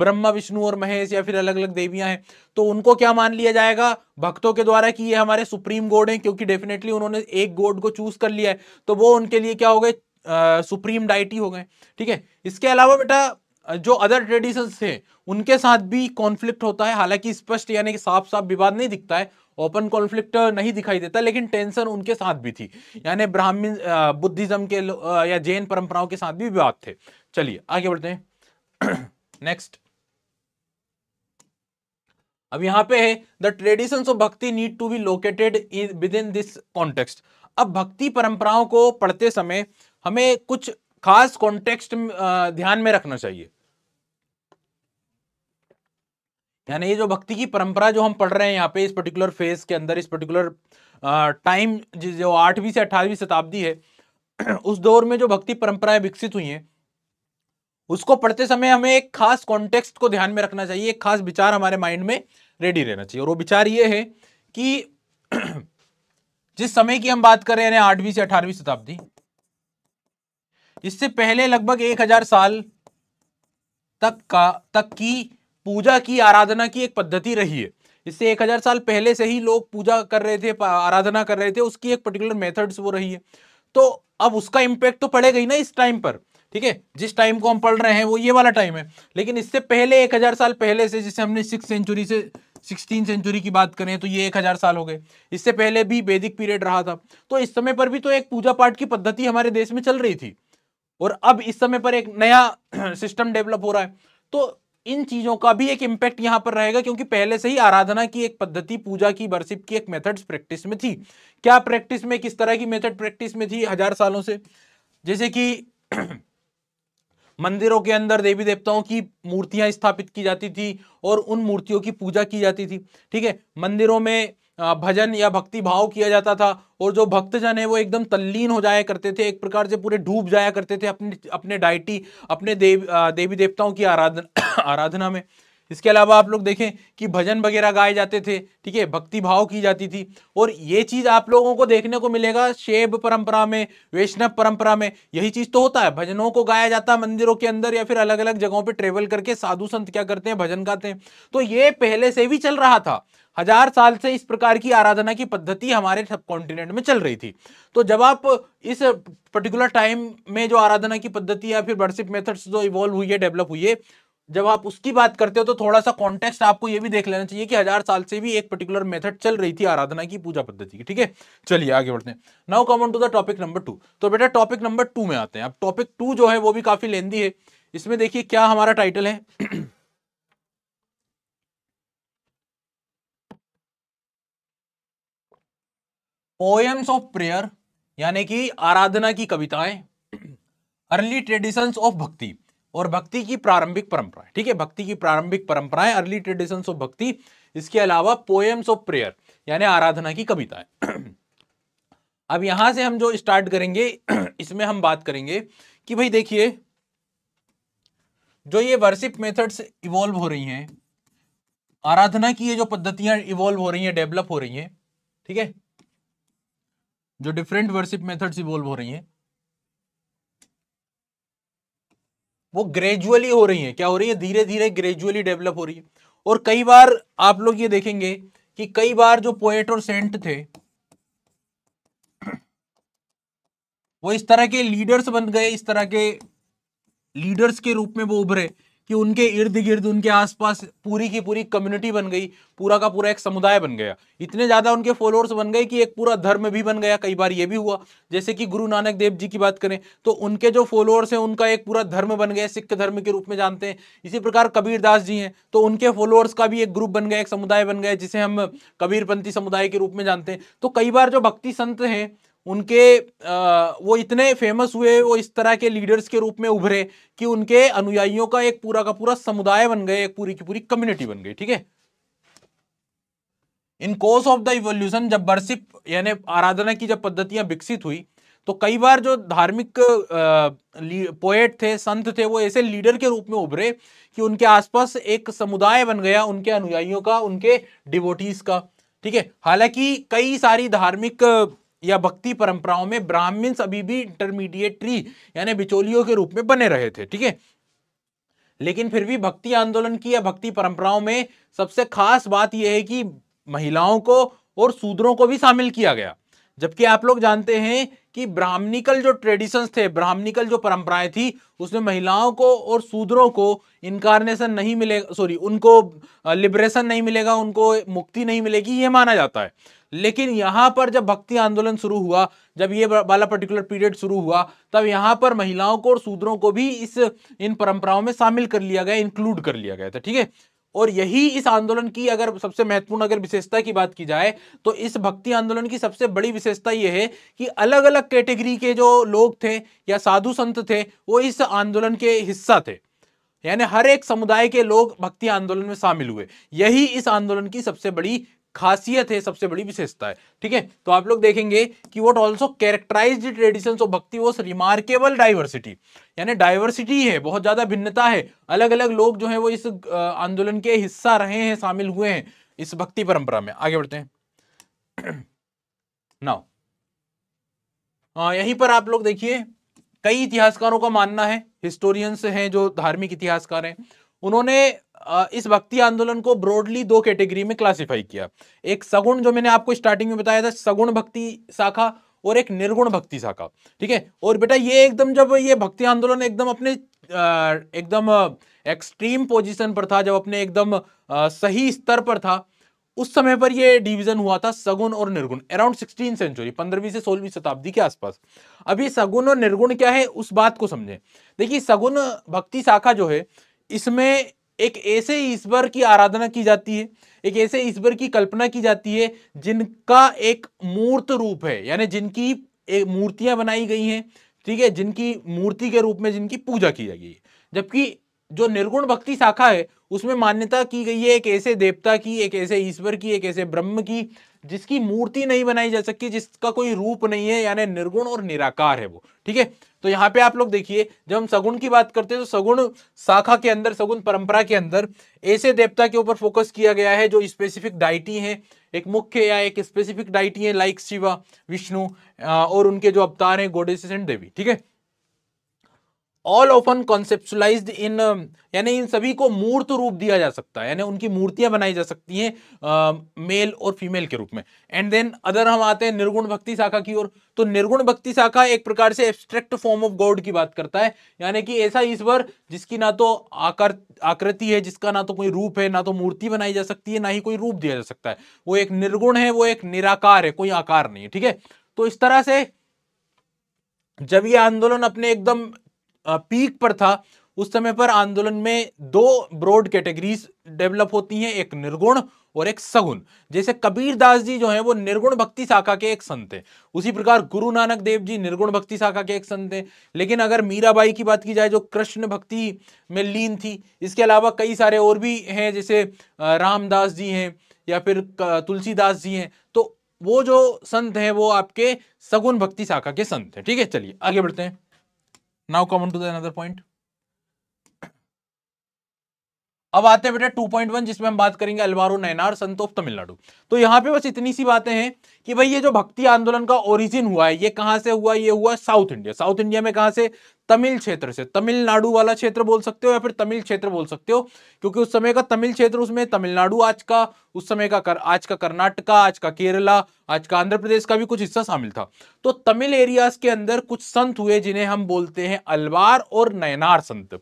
ब्रह्मा विष्णु और महेश या फिर अलग अलग देवियां हैं तो उनको क्या मान लिया जाएगा भक्तों के द्वारा कि ये हमारे सुप्रीम गोड हैं क्योंकि डेफिनेटली उन्होंने एक गोड को चूज कर लिया है तो वो उनके लिए क्या हो गए सुप्रीम डाइटी हो गए ठीक है इसके अलावा बेटा जो अदर ट्रेडिशंस थे उनके साथ भी कॉन्फ्लिक्ट होता है हालांकि स्पष्ट यानी कि साफ साफ विवाद नहीं दिखता है ओपन कॉन्फ्लिक्ट नहीं दिखाई देता लेकिन टेंशन उनके साथ भी थी यानी ब्राह्मण बुद्धिज्म के या जैन परंपराओं के साथ भी विवाद थे चलिए आगे बढ़ते हैं नेक्स्ट अब यहां पे है the tradition of bhakti need to be located within this context अब भक्ति परंपराओं को पढ़ते समय हमें कुछ खास कॉन्टेक्स्ट ध्यान में रखना चाहिए यानी ये जो भक्ति की परंपरा जो हम पढ़ रहे हैं यहाँ पे इस पर्टिकुलर फेज के अंदर इस पर्टिकुलर टाइम जो आठवीं से अठारहवीं शताब्दी है उस दौर में जो भक्ति परंपराएं विकसित हुई हैं उसको पढ़ते समय हमें एक खास कॉन्टेक्स्ट को ध्यान में रखना चाहिए एक खास विचार हमारे माइंड में रेडी रहना चाहिए और वो विचार ये है कि जिस समय की हम बात करें यानी आठवीं से अठारहवीं शताब्दी इससे पहले लगभग एक हजार साल तक का तक की पूजा की आराधना की एक पद्धति रही है इससे एक हजार साल पहले से ही लोग पूजा कर रहे थे आराधना कर रहे थे उसकी एक पर्टिकुलर मेथड्स वो रही है तो अब उसका इम्पैक्ट तो पड़ेगा ही ना इस टाइम पर ठीक है जिस टाइम को हम पढ़ रहे हैं वो ये वाला टाइम है लेकिन इससे पहले एक हजार साल पहले से जैसे हमने सिक्स सेंचुरी से सिक्सटीन सेंचुरी की बात करें तो ये एक हजार साल हो गए इससे पहले भी वैदिक पीरियड रहा था तो इस समय पर भी तो एक पूजा पाठ की पद्धति हमारे देश में चल रही थी और अब इस समय पर एक नया सिस्टम डेवलप हो रहा है तो इन चीजों का भी एक इम्पैक्ट यहां पर रहेगा क्योंकि पहले से ही आराधना की एक पद्धति पूजा की वर्षिप की एक मेथड्स प्रैक्टिस में थी क्या प्रैक्टिस में किस तरह की मेथड प्रैक्टिस में थी हजार सालों से जैसे कि मंदिरों के अंदर देवी देवताओं की मूर्तियां स्थापित की जाती थी और उन मूर्तियों की पूजा की जाती थी ठीक है मंदिरों में भजन या भक्ति भाव किया जाता था और जो भक्तजन है वो एकदम तल्लीन हो जाया करते थे एक प्रकार से पूरे डूब जाया करते थे अपने अपने डाइटी अपने देव देवी देवताओं की आराधना आराधना में इसके अलावा आप लोग देखें कि भजन वगैरह गाए जाते थे ठीक है भक्ति भाव की जाती थी और ये चीज़ आप लोगों को देखने को मिलेगा शेब परंपरा में वैष्णव परंपरा में यही चीज़ तो होता है भजनों को गाया जाता है मंदिरों के अंदर या फिर अलग अलग जगहों पर ट्रेवल करके साधु संत क्या करते हैं भजन गाते हैं तो ये पहले से भी चल रहा था हजार साल से इस प्रकार की आराधना की पद्धति हमारे सब कॉन्टिनेंट में चल रही थी तो जब आप इस पर्टिकुलर टाइम में जो आराधना की पद्धति या फिर वर्शिप मेथड्स जो इवॉल्व हुई है डेवलप हुई है जब आप उसकी बात करते हो तो थोड़ा सा कॉन्टेक्स्ट आपको यह भी देख लेना चाहिए कि हजार साल से भी एक पर्टिकुलर मेथड चल रही थी आराधना की पूजा पद्धति की ठीक है चलिए आगे बढ़ते हैं now come on to the topic number two तो बेटा टॉपिक नंबर टू में आते हैं अब टॉपिक टू जो है वो भी काफी लेंदी है इसमें देखिए क्या हमारा टाइटल है पोएम्स ऑफ प्रेयर यानी कि आराधना की कविताएं अर्ली ट्रेडिशंस ऑफ भक्ति और भक्ति की प्रारंभिक परंपराएं ठीक है भक्ति की प्रारंभिक परंपराएं अर्ली ट्रेडिशन ऑफ भक्ति इसके अलावा पोएम्स ऑफ प्रेयर यानी आराधना की कविताएं अब यहां से हम जो स्टार्ट करेंगे इसमें हम बात करेंगे कि भाई देखिए जो ये वर्शिप मेथड्स इवॉल्व हो रही हैं आराधना की ये जो पद्धतियां इवॉल्व हो रही हैं डेवलप हो रही हैं ठीक है जो डिफरेंट वर्शिप मेथड्स इवॉल्व हो रही हैं वो ग्रेजुअली हो रही है क्या हो रही है धीरे धीरे ग्रेजुअली डेवलप हो रही है और कई बार आप लोग ये देखेंगे कि कई बार जो पोएट और सेंट थे वो इस तरह के लीडर्स बन गए इस तरह के लीडर्स के रूप में वो उभरे कि उनके इर्द गिर्द उनके आसपास पूरी की पूरी कम्युनिटी बन गई पूरा का पूरा एक समुदाय बन गया इतने ज़्यादा उनके फॉलोअर्स बन गए कि एक पूरा धर्म भी बन गया कई बार ये भी हुआ जैसे कि गुरु नानक देव जी की बात करें तो उनके जो फॉलोअर्स हैं उनका एक पूरा धर्म बन गया सिख धर्म के रूप में जानते हैं इसी प्रकार कबीरदास जी हैं तो उनके फॉलोअर्स का भी एक ग्रुप बन गया एक समुदाय बन गया जिसे हम कबीरपंथी समुदाय के रूप में जानते हैं तो कई बार जो भक्ति संत हैं उनके वो इतने फेमस हुए वो इस तरह के लीडर्स के रूप में उभरे कि उनके अनुयायियों का एक पूरा का पूरा समुदाय बन गए एक पूरी की पूरी कम्युनिटी बन गई ठीक है in course of the evolution जब बर्सिप यानी आराधना की जब पद्धतियां विकसित हुई तो कई बार जो धार्मिक पोएट थे संत थे वो ऐसे लीडर के रूप में उभरे कि उनके आसपास एक समुदाय बन गया उनके अनुयायियों का उनके डिवोटीज का ठीक है हालांकि कई सारी धार्मिक या भक्ति परंपराओं में ब्राह्मण्स अभी भी इंटरमीडिएटरी यानी बिचौलियों के रूप में बने रहे थे ठीक है लेकिन फिर भी भक्ति आंदोलन की या भक्ति परंपराओं में सबसे खास बात यह है कि महिलाओं को और सूदरों को भी शामिल किया गया जबकि आप लोग जानते हैं कि ब्राह्मणिकल जो ट्रेडिशंस थे ब्राह्मणिकल जो परंपराएं थी उसमें महिलाओं को और सूद्रों को इनकारनेशन नहीं मिलेगा सॉरी उनको लिबरेशन नहीं मिलेगा उनको मुक्ति नहीं मिलेगी ये माना जाता है लेकिन यहाँ पर जब भक्ति आंदोलन शुरू हुआ जब ये वाला पर्टिकुलर पीरियड शुरू हुआ तब यहाँ पर महिलाओं को और सूद्रों को भी इस इन परंपराओं में शामिल कर लिया गया इंक्लूड कर लिया गया था ठीक है और यही इस आंदोलन की अगर सबसे महत्वपूर्ण अगर विशेषता की बात की जाए तो इस भक्ति आंदोलन की सबसे बड़ी विशेषता यह है कि अलग अलग कैटेगरी के जो लोग थे या साधु संत थे वो इस आंदोलन के हिस्सा थे यानी हर एक समुदाय के लोग भक्ति आंदोलन में शामिल हुए यही इस आंदोलन की सबसे बड़ी खासियत है सबसे बड़ी विशेषता है ठीक है तो आप लोग देखेंगे कि what also characterize tradition of bhakti was remarkable diversity यानी डाइवर्सिटी है बहुत ज्यादा भिन्नता है अलग अलग लोग जो है वो इस आंदोलन के हिस्सा रहे हैं शामिल हुए हैं इस भक्ति परंपरा में आगे बढ़ते हैं नाउ यहीं पर आप लोग देखिए कई इतिहासकारों का मानना है हिस्टोरियंस हैं जो धार्मिक इतिहासकार हैं उन्होंने इस भक्ति आंदोलन को ब्रॉडली दो कैटेगरी में क्लासिफाई किया एक सगुण जो मैंने आपको स्टार्टिंग में बताया था सगुण भक्ति शाखा और एक निर्गुण भक्ति शाखा ठीक है और बेटा ये एकदम जब ये भक्ति आंदोलन एकदम अपने एकदम एक्सट्रीम पोजिशन पर था जब अपने एकदम सही स्तर पर था उस समय पर यह डिवीजन हुआ था सगुण और निर्गुण अराउंड सिक्सटीन सेंचुरी पंद्रहवीं से सोलहवीं शताब्दी के आसपास अभी सगुण और निर्गुण क्या है उस बात को समझें देखिए सगुण भक्ति शाखा जो है इसमें एक ऐसे ईश्वर की आराधना की जाती है एक ऐसे ईश्वर की कल्पना की जाती है जिनका एक मूर्त रूप है यानी जिनकी मूर्तियां बनाई गई हैं ठीक है जिनकी मूर्ति के रूप में जिनकी पूजा की जाती है जबकि जो निर्गुण भक्ति शाखा है उसमें मान्यता की गई है एक ऐसे देवता की एक ऐसे ईश्वर की एक ऐसे ब्रह्म की जिसकी मूर्ति नहीं बनाई जा सकती जिसका कोई रूप नहीं है यानी निर्गुण और निराकार है वो ठीक है तो यहाँ पे आप लोग देखिए जब हम सगुण की बात करते हैं तो सगुण शाखा के अंदर सगुण परंपरा के अंदर ऐसे देवता के ऊपर फोकस किया गया है जो स्पेसिफिक डाइटी है एक मुख्य या एक स्पेसिफिक डाइटी है लाइक शिवा विष्णु और उनके जो अवतार हैं गोडेस एंड देवी ठीक है ऑल ऑफन कॉन्सेप्चुलाइज्ड इन यानी इन सभी को मूर्त रूप दिया जा सकता है यानी उनकी मूर्तियां बनाई जा सकती हैं मेल um, और फीमेल के रूप में एंड देन अदर हम आते हैं निर्गुण भक्ति शाखा की ओर तो निर्गुण भक्ति शाखा एक प्रकार से एब्स्ट्रैक्ट फॉर्म ऑफ गॉड की बात करता है यानी कि ऐसा ईश्वर जिसकी ना तो आकर आकृति है जिसका ना तो कोई रूप है ना तो मूर्ति बनाई जा सकती है ना ही कोई रूप दिया जा सकता है वो एक निर्गुण है वो एक निराकार है कोई आकार नहीं है ठीक है तो इस तरह से जब ये आंदोलन अपने एकदम पीक पर था उस समय पर आंदोलन में दो ब्रॉड कैटेगरीज डेवलप होती हैं एक निर्गुण और एक सगुण जैसे कबीर दास जी जो हैं वो निर्गुण भक्ति शाखा के एक संत हैं उसी प्रकार गुरु नानक देव जी निर्गुण भक्ति शाखा के एक संत हैं लेकिन अगर मीराबाई की बात की जाए जो कृष्ण भक्ति में लीन थी इसके अलावा कई सारे और भी हैं जैसे रामदास जी हैं या फिर तुलसीदास जी हैं तो वो जो संत हैं वो आपके सगुन भक्ति शाखा के संत हैं ठीक है चलिए आगे बढ़ते हैं now come to the point अब आते हैं बेटा 2.1 जिसमें हम बात करेंगे अलवारो नैनार संत ऑफ तमिलनाडु तो यहाँ पे बस इतनी सी बातें हैं कि भाई ये जो भक्ति आंदोलन का ओरिजिन हुआ है ये कहाँ से हुआ ये हुआ साउथ इंडिया साउथ इंडिया में कहा से तमिल क्षेत्र से तमिलनाडु वाला क्षेत्र बोल सकते हो या फिर तमिल क्षेत्र बोल सकते हो क्योंकि उस समय का तमिल क्षेत्र उसमें तमिलनाडु आज का उस समय का कर, आज का कर्नाटका आज का केरला आज का आंध्र प्रदेश का भी कुछ हिस्सा शामिल था तो तमिल एरियाज के अंदर कुछ संत हुए जिन्हें हम बोलते हैं अलवार और नयनार संत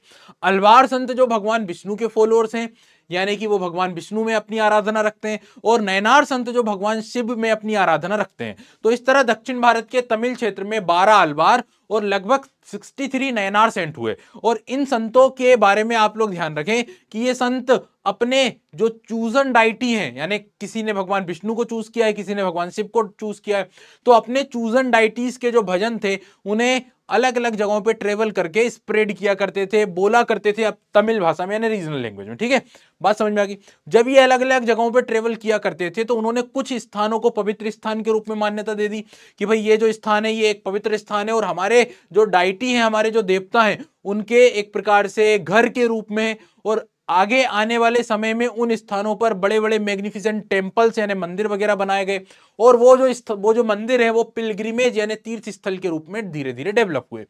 अलवार संत जो भगवान विष्णु के फॉलोअर्स हैं यानी कि वो भगवान विष्णु में अपनी आराधना रखते हैं और नयनार संत जो भगवान शिव में अपनी आराधना रखते हैं तो इस तरह दक्षिण भारत के तमिल क्षेत्र में बारह अलवार और लगभग 63 नयनार सेंट हुए और इन संतों के बारे में आप लोग ध्यान रखें कि ये संत अपने जो चूजन डाइटी हैं यानी किसी ने भगवान विष्णु को चूज किया है किसी ने भगवान शिव को चूज किया है तो अपने चूजन डाइटीज के जो भजन थे उन्हें अलग अलग जगहों पे ट्रेवल करके स्प्रेड किया करते थे बोला करते थे अब तमिल भाषा में यानी रीजनल लैंग्वेज में ठीक है बात समझ में आ गई जब ये अलग अलग जगहों पे ट्रेवल किया करते थे तो उन्होंने कुछ स्थानों को पवित्र स्थान के रूप में मान्यता दे दी कि भाई ये जो स्थान है ये एक पवित्र स्थान है और हमारे हमारे जो डाइटी हैं हमारे जो देवता हैं उनके एक प्रकार से घर के रूप में और आगे आने वाले समय में उन स्थानों पर बड़े बड़े मैग्निफिसेंट टेम्पल्स यानी मंदिर वगैरह बनाए गए और वो जो वो जो मंदिर है वो पिलग्रिमेज यानी तीर्थ स्थल के रूप में धीरे धीरे डेवलप हुए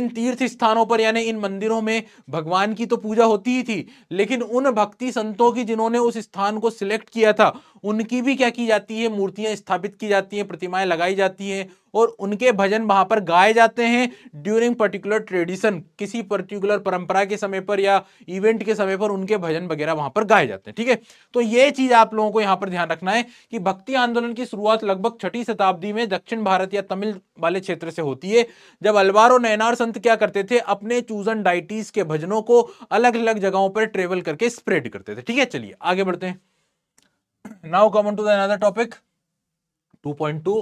इन तीर्थ स्थानों पर यानी इन मंदिरों में भगवान की तो पूजा होती ही थी लेकिन उन भक्ति संतों की जिन्होंने उस स्थान को सिलेक्ट किया था उनकी भी क्या की जाती है मूर्तियां स्थापित की जाती हैं प्रतिमाएं लगाई जाती हैं और उनके भजन वहां पर गाए जाते हैं ड्यूरिंग पर्टिकुलर ट्रेडिशन किसी पर्टिकुलर परंपरा के समय पर या इवेंट के समय पर उनके भजन वगैरह वहां पर गाए जाते हैं ठीक है तो ये चीज आप लोगों को यहां पर ध्यान रखना है कि भक्ति आंदोलन की शुरुआत शुरुआत लगभग छठी शताब्दी में दक्षिण भारत या तमिल वाले क्षेत्र से होती है जब अलवार और नैनार संत क्या करते थे अपने चूजन डाइटीज के भजनों को अलग अलग जगहों पर ट्रेवल करके स्प्रेड करते थे ठीक है चलिए आगे बढ़ते हैं now come on to the two point two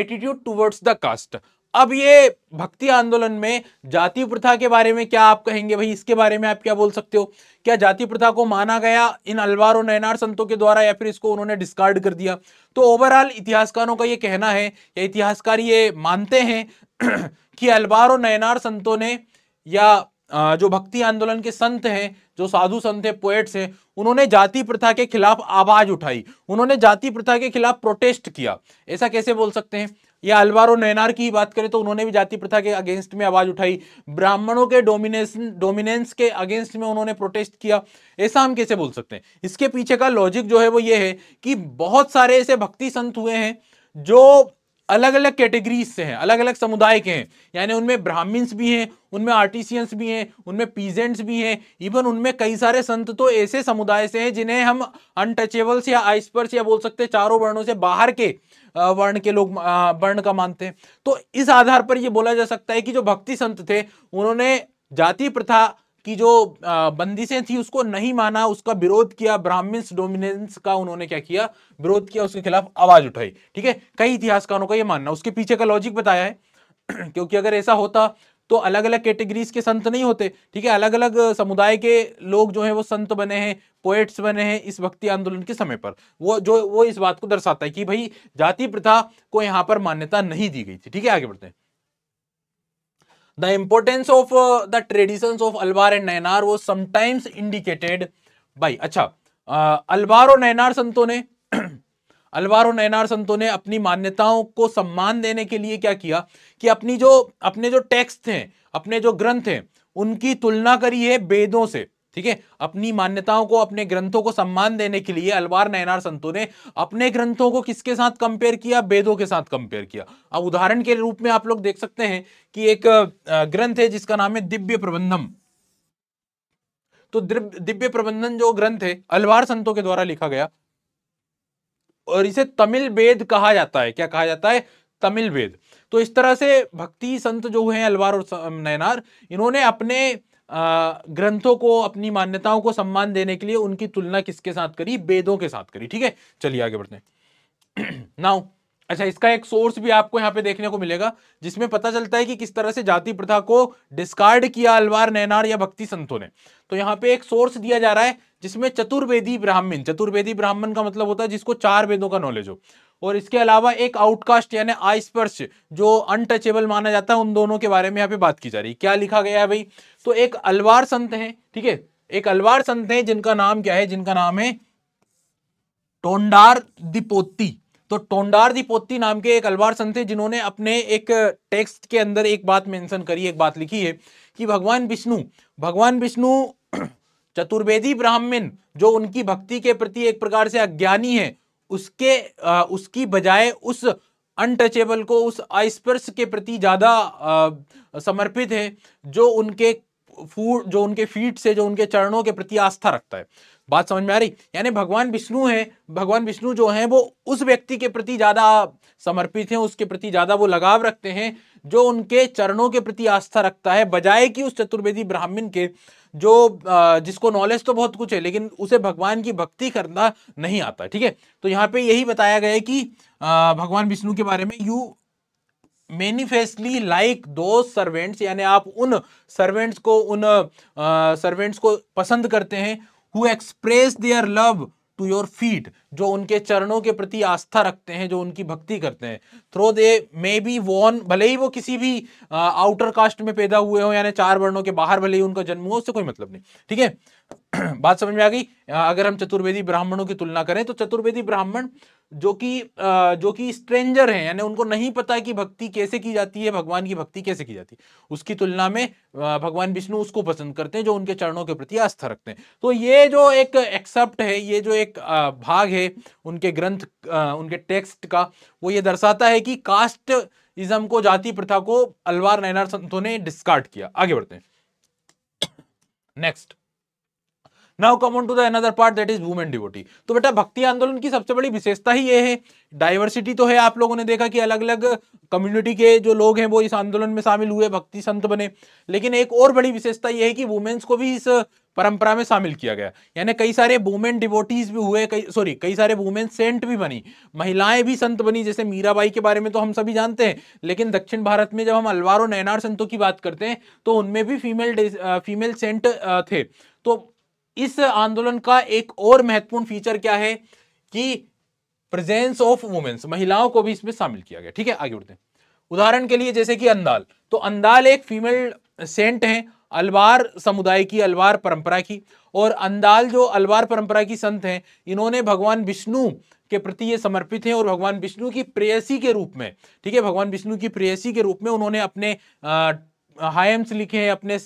attitude towards the caste अब ये भक्ति आंदोलन में जाति प्रथा के बारे में क्या आप कहेंगे भाई इसके बारे में आप क्या बोल सकते हो क्या जाति प्रथा को माना गया इन अलवार और नैनार संतों के द्वारा या फिर इसको उन्होंने डिस्कार्ड कर दिया तो ओवरऑल इतिहासकारों का ये कहना है या इतिहासकार ये मानते हैं कि अलवार और नैनार संतों ने या जो भक्ति आंदोलन के संत हैं जो साधु संत हैं पोएट्स हैं उन्होंने जाति प्रथा के खिलाफ आवाज उठाई उन्होंने जाति प्रथा के खिलाफ प्रोटेस्ट किया ऐसा कैसे बोल सकते हैं या अलवारो नैनार की बात करें तो उन्होंने भी जाति प्रथा के अगेंस्ट में आवाज उठाई ब्राह्मणों के डोमिनेशन डोमिनेंस के अगेंस्ट में उन्होंने प्रोटेस्ट किया ऐसा हम कैसे बोल सकते हैं इसके पीछे का लॉजिक जो है वो ये है कि बहुत सारे ऐसे भक्ति संत हुए हैं जो अलग अलग कैटेगरीज से हैं अलग अलग समुदाय के हैं यानी उनमें ब्राह्मीस भी हैं उनमें आर्टिसियंस भी हैं उनमें पीजेंट्स भी हैं इवन उनमें कई सारे संत तो ऐसे समुदाय से हैं जिन्हें हम अनटचेबल्स या आइसपर्स या बोल सकते हैं चारों वर्णों से बाहर के वर्ण के लोग वर्ण का मानते हैं तो इस आधार पर यह बोला जा सकता है कि जो भक्ति संत थे उन्होंने जाति प्रथा की जो बंदिशें थी उसको नहीं माना उसका विरोध किया ब्राह्मण्स डोमिनेंस का उन्होंने क्या किया विरोध किया उसके खिलाफ आवाज उठाई ठीक है कई इतिहासकारों का यह मानना उसके पीछे का लॉजिक बताया है क्योंकि अगर ऐसा होता तो अलग अलग कैटेगरीज के संत नहीं होते ठीक है अलग अलग समुदाय के लोग जो हैं वो संत बने हैं पोएट्स बने हैं इस भक्ति आंदोलन के समय पर वो जो वो इस बात को दर्शाता है कि भाई जाति प्रथा को यहाँ पर मान्यता नहीं दी गई थी ठीक है आगे बढ़ते हैं the importance of the traditions of Alvar and Nayanar वो समटाइम्स इंडिकेटेड बाई अच्छा अलवार और नैनार संतों ने अलवार और नैनार संतों ने अपनी मान्यताओं को सम्मान देने के लिए क्या किया कि अपनी जो अपने जो टेक्स्ट थे अपने जो ग्रंथ हैं उनकी तुलना करी है वेदों से ठीक है अपनी मान्यताओं को अपने ग्रंथों को सम्मान देने के लिए अलवार नयनार संतों ने अपने ग्रंथों को किसके साथ कंपेयर किया वेदों के साथ कंपेयर किया अब उदाहरण के रूप में आप लोग देख सकते हैं कि एक ग्रंथ है जिसका नाम है दिव्य प्रबंधम तो दिव्य प्रबंधन जो ग्रंथ है अलवार संतों के द्वारा लिखा गया और इसे तमिल वेद कहा जाता है क्या कहा जाता है तमिल वेद तो इस तरह से भक्ति संत जो हैं अलवार और नयनार इन्होंने अपने ग्रंथों को अपनी मान्यताओं को सम्मान देने के लिए उनकी तुलना किसके साथ करी वेदों के साथ करी ठीक है चलिए आगे बढ़ते नाउ अच्छा इसका एक सोर्स भी आपको यहाँ पे देखने को मिलेगा जिसमें पता चलता है कि किस तरह से जाति प्रथा को डिस्कार्ड किया अलवार नैनार या भक्ति संतों ने तो यहाँ पे एक सोर्स दिया जा रहा है जिसमें चतुर्वेदी ब्राह्मण चतुर्वेदी ब्राह्मण का मतलब होता है जिसको चार वेदों का नॉलेज हो और इसके अलावा एक आउटकास्ट यानी आइस्पर्श जो अनटचेबल माना जाता है उन दोनों के बारे में यहाँ पे बात की जा रही है क्या लिखा गया है भाई तो एक अलवार संत है ठीक है एक अलवार संत है जिनका नाम क्या है जिनका नाम है टोंडार दिपोती तो टोंडार दिपोत्ती नाम के एक अलवार संत थे जिन्होंने अपने एक टेक्स्ट के अंदर एक बात मेंशन करी एक बात लिखी है कि भगवान विष्णु भगवान विष्णु चतुर्वेदी ब्राह्मण जो उनकी भक्ति के प्रति एक प्रकार से अज्ञानी है उसके आ, उसकी बजाय उस अनटचेबल को उस आस्पर्श के प्रति ज़्यादा समर्पित है जो उनके फूड जो उनके फीट से जो उनके चरणों के प्रति आस्था रखता है बात समझ में आ रही यानी भगवान विष्णु हैं भगवान विष्णु जो हैं वो उस व्यक्ति के प्रति ज़्यादा समर्पित हैं उसके प्रति ज़्यादा वो लगाव रखते हैं जो उनके चरणों के प्रति आस्था रखता है बजाय कि उस चतुर्वेदी ब्राह्मण के जो जिसको नॉलेज तो बहुत कुछ है लेकिन उसे भगवान की भक्ति करना नहीं आता ठीक है तो यहाँ पे यही बताया गया है कि भगवान विष्णु के बारे में यू मैनिफेस्टली लाइक दो सर्वेंट्स यानी आप उन सर्वेंट्स को उन सर्वेंट्स को पसंद करते हैं who express their love to your feet जो उनके चरणों के प्रति आस्था रखते हैं जो उनकी भक्ति करते हैं थ्रो दे मे बी वॉन भले ही वो किसी भी आउटर कास्ट में पैदा हुए हो यानी चार वर्णों के बाहर भले ही उनका जन्म हो उससे कोई मतलब नहीं ठीक है बात समझ में आ गई अगर हम चतुर्वेदी ब्राह्मणों की तुलना करें तो चतुर्वेदी ब्राह्मण जो कि जो कि स्ट्रेंजर हैं यानी उनको नहीं पता कि भक्ति कैसे की जाती है भगवान की भक्ति कैसे की जाती है उसकी तुलना में भगवान विष्णु उसको पसंद करते हैं जो उनके चरणों के प्रति आस्था रखते हैं तो ये जो एक एक्सेप्ट है ये जो एक भाग है उनके ग्रंथ उनके टेक्स्ट का वो ये दर्शाता है कि कास्ट इज्म को जाति प्रथा को अलवार नैनार संतों ने डिस्कार्ड किया आगे बढ़ते हैं next now come on to the another part that is women devotee तो बेटा भक्ति आंदोलन की सबसे बड़ी विशेषता ही ये है डाइवर्सिटी तो है आप लोगों ने देखा कि अलग अलग कम्युनिटी के जो लोग हैं वो इस आंदोलन में शामिल हुए भक्ति संत बने लेकिन एक और बड़ी विशेषता ये है कि वुमेन्स को भी इस परंपरा में शामिल किया गया यानी कई सारे वुमेन डिवोटीज भी हुए कई सॉरी कई सारे वुमेन सेंट भी बनी महिलाएं भी संत बनी जैसे मीराबाई के बारे में तो हम सभी जानते हैं लेकिन दक्षिण भारत में जब हम अलवार और नैनार संतों की बात करते हैं तो उनमें भी फीमेल फीमेल सेंट थे तो इस आंदोलन का एक और महत्वपूर्ण फीचर क्या है कि प्रेजेंस ऑफ वुमेन्स महिलाओं को भी इसमें शामिल किया गया ठीक है आगे बढ़ते उदाहरण के लिए जैसे कि अंदाल तो अंदाल एक फीमेल सेंट है अलवार समुदाय की अलवार परंपरा की और अंदाल जो अलवार परंपरा की संत हैं इन्होंने भगवान विष्णु के प्रति ये समर्पित हैं और भगवान विष्णु की प्रेयसी के रूप में ठीक है भगवान विष्णु की प्रेयसी के रूप में उन्होंने अपने हायम्स लिखे हैं अपने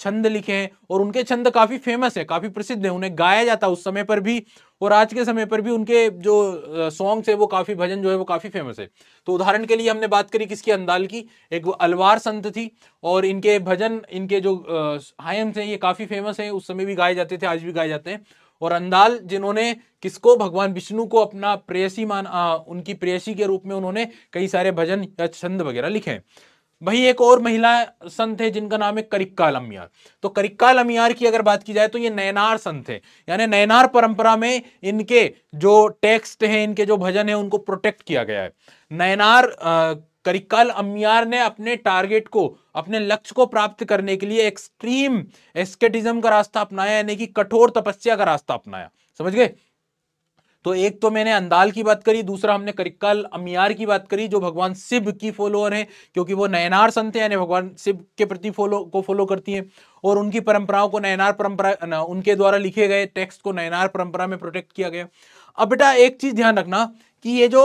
छंद लिखे हैं और उनके छंद काफी फेमस है काफी प्रसिद्ध है उन्हें गाया जाता उस समय पर भी और आज के समय पर भी उनके जो सॉन्ग है वो काफी भजन जो है वो काफी फेमस है तो उदाहरण के लिए हमने बात करी किसकी अंदाल की एक अलवार संत थी और इनके भजन इनके जो हायम थे ये काफी फेमस है उस समय भी गाए जाते थे आज भी गाए जाते हैं और अंदाल जिन्होंने किसको भगवान विष्णु को अपना प्रेयसी मान आ, उनकी प्रेयसी के रूप में उन्होंने कई सारे भजन या छंद वगैरह लिखे हैं वही एक और महिला संत है जिनका नाम है करिक्का लमियार तो करिक्का लमियार की अगर बात की जाए तो ये नयनार संत है यानी नैनार परंपरा में इनके जो टेक्स्ट हैं इनके जो भजन है उनको प्रोटेक्ट किया गया है नयनार करिक्काल अमियार ने अपने टारगेट को अपने लक्ष्य को प्राप्त करने के लिए एक्सट्रीम एस्केटिज्म का रास्ता अपनाया यानी कि कठोर तपस्या का रास्ता अपनाया समझ गए तो एक तो मैंने अंदाल की बात करी दूसरा हमने करिकल अमियार की बात करी जो भगवान शिव की फॉलोअर हैं क्योंकि वो नयनार संत हैं यानी भगवान शिव के प्रति फॉलो को फॉलो करती हैं और उनकी परंपराओं को नयनार परंपरा न, उनके द्वारा लिखे गए टेक्स्ट को नयनार परंपरा में प्रोटेक्ट किया गया अब बेटा एक चीज़ ध्यान रखना कि ये जो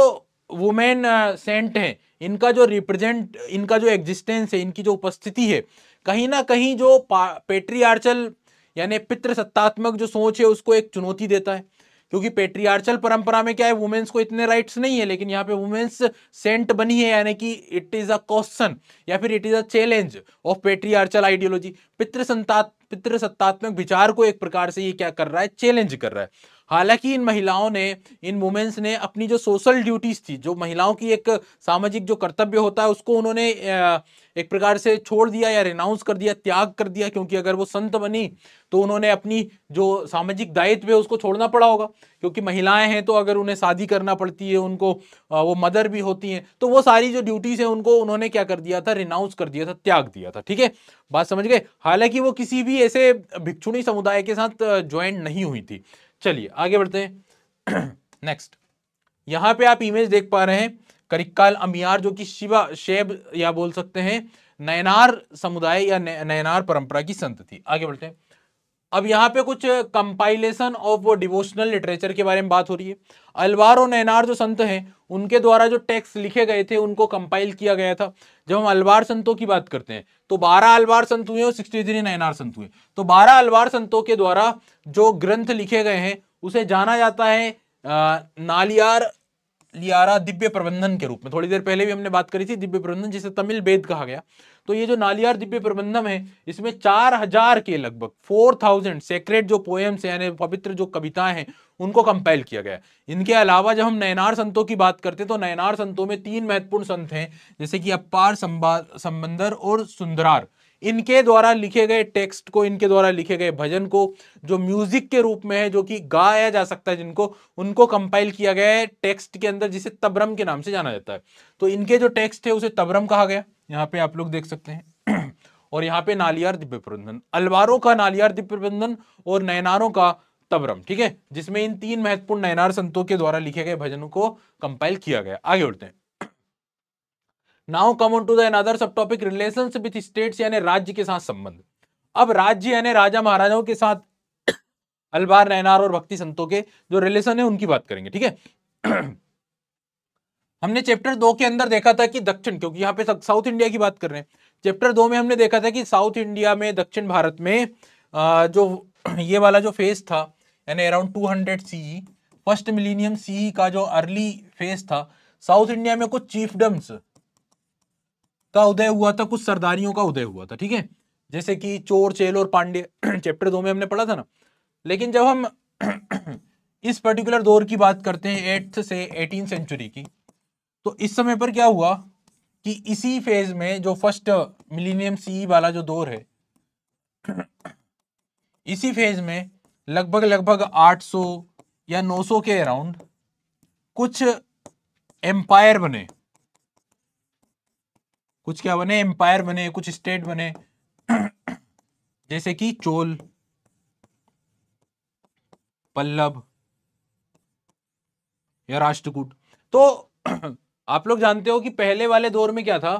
वुमेन सेंट हैं इनका जो रिप्रेजेंट इनका जो एग्जिस्टेंस है इनकी जो उपस्थिति है कहीं ना कहीं जो पेट्री यानी पितृसत्तात्मक जो सोच है उसको एक चुनौती देता है क्योंकि पेट्रियार्चल परंपरा में क्या है वुमेन्स को इतने राइट्स नहीं है लेकिन यहाँ पे वुमेन्स सेंट बनी है यानी कि इट इज अ क्वेश्चन या फिर it is a challenge of patriarchal ideology पितृसंता पितृसत्तात्मक विचार को एक प्रकार से ये क्या कर रहा है चैलेंज कर रहा है हालांकि इन महिलाओं ने इन वुमेन्स ने अपनी जो सोशल ड्यूटीज थी जो महिलाओं की एक सामाजिक जो कर्तव्य होता है उसको उन्होंने एक प्रकार से छोड़ दिया या रिनाउंस कर दिया त्याग कर दिया क्योंकि अगर वो संत बनी तो उन्होंने अपनी जो सामाजिक दायित्व है उसको छोड़ना पड़ा होगा क्योंकि महिलाएं हैं तो अगर उन्हें शादी करना पड़ती है उनको वो मदर भी होती हैं तो वो सारी जो ड्यूटीज़ हैं उनको उन्होंने क्या कर दिया था रिनाउंस कर दिया था त्याग दिया था ठीक है बात समझ गए हालांकि वो किसी भी ऐसे भिक्षुणी समुदाय के साथ ज्वाइन नहीं हुई थी चलिए आगे बढ़ते हैं नेक्स्ट यहाँ पे आप इमेज देख पा रहे हैं करिक्काल अमियार जो कि शिवा शेब या बोल सकते हैं नयनार समुदाय या नयनार परंपरा की संत थी आगे बढ़ते हैं अब यहाँ पे कुछ कंपाइलेशन ऑफ वो डिवोशनल लिटरेचर के बारे में बात हो रही है अलवार और नैनार जो संत हैं उनके द्वारा जो टेक्स्ट लिखे गए थे उनको कंपाइल किया गया था जब हम अलवार संतों की बात करते हैं तो 12 अलवार संत हुए और थ्री नैनार संत हुए तो 12 अलवार संतों के द्वारा जो ग्रंथ लिखे गए हैं उसे जाना जाता है नालियार लियारा दिव्य प्रबंधन के रूप में थोड़ी देर पहले भी हमने बात करी थी दिव्य प्रबंधन जिसे तमिल वेद कहा गया तो ये जो नालियार दिव्य प्रबंधम है इसमें चार हजार के लगभग फोर थाउजेंड सेक्रेट जो पोएम्स यानी पवित्र जो कविताएं हैं उनको कंपाइल किया गया इनके अलावा जब हम नयनार संतों की बात करते हैं तो नयनार संतों में तीन महत्वपूर्ण संत हैं जैसे कि अपार संबंदर और सुंदरार इनके द्वारा लिखे गए टेक्स्ट को इनके द्वारा लिखे गए भजन को जो म्यूजिक के रूप में है जो कि गाया जा सकता है जिनको उनको कंपाइल किया गया है टेक्स्ट के अंदर जिसे तबरम के नाम से जाना जाता है तो इनके जो टेक्स्ट है उसे तबरम कहा गया यहाँ पे आप लोग देख सकते हैं और यहाँ पे नालियार दिव्य प्रबंधन अलवारों का नालियार दिव्य प्रबंधन और नयनारों का तबरम ठीक है जिसमें इन तीन महत्वपूर्ण नयनार संतों के द्वारा लिखे गए भजनों को कंपाइल किया गया आगे उड़ते हैं now come on to the another sub topic relation with state यानी राज्य के साथ संबंध अब राज्य यानी राजा महाराजाओं के साथ अलवार नयनार और भक्ति संतों के जो रिलेशन है उनकी बात करेंगे ठीक है हमने चैप्टर दो के अंदर देखा था कि दक्षिण क्योंकि यहाँ पे साउथ इंडिया की बात कर रहे हैं चैप्टर दो में हमने देखा था कि साउथ इंडिया में दक्षिण भारत में जो ये वाला जो फेज था यानी around two hundred C first millennium C का जो early phase south India India में कुछ चीफडम्स का उदय हुआ था कुछ सरदारियों का उदय हुआ था ठीक है जैसे कि चोर चेल और पांडे चैप्टर दो में हमने पढ़ा था ना लेकिन जब हम इस पर्टिकुलर दौर की बात करते हैं एट्थ से एटीन सेंचुरी की तो इस समय पर क्या हुआ कि इसी फेज में जो फर्स्ट मिलीनियम सी वाला जो दौर है इसी फेज में लगभग लगभग 800 या 900 के अराउंड कुछ एम्पायर बने कुछ क्या बने एम्पायर बने कुछ स्टेट बने जैसे कि चोल पल्लव या राष्ट्रकूट तो आप लोग जानते हो कि पहले वाले दौर में क्या था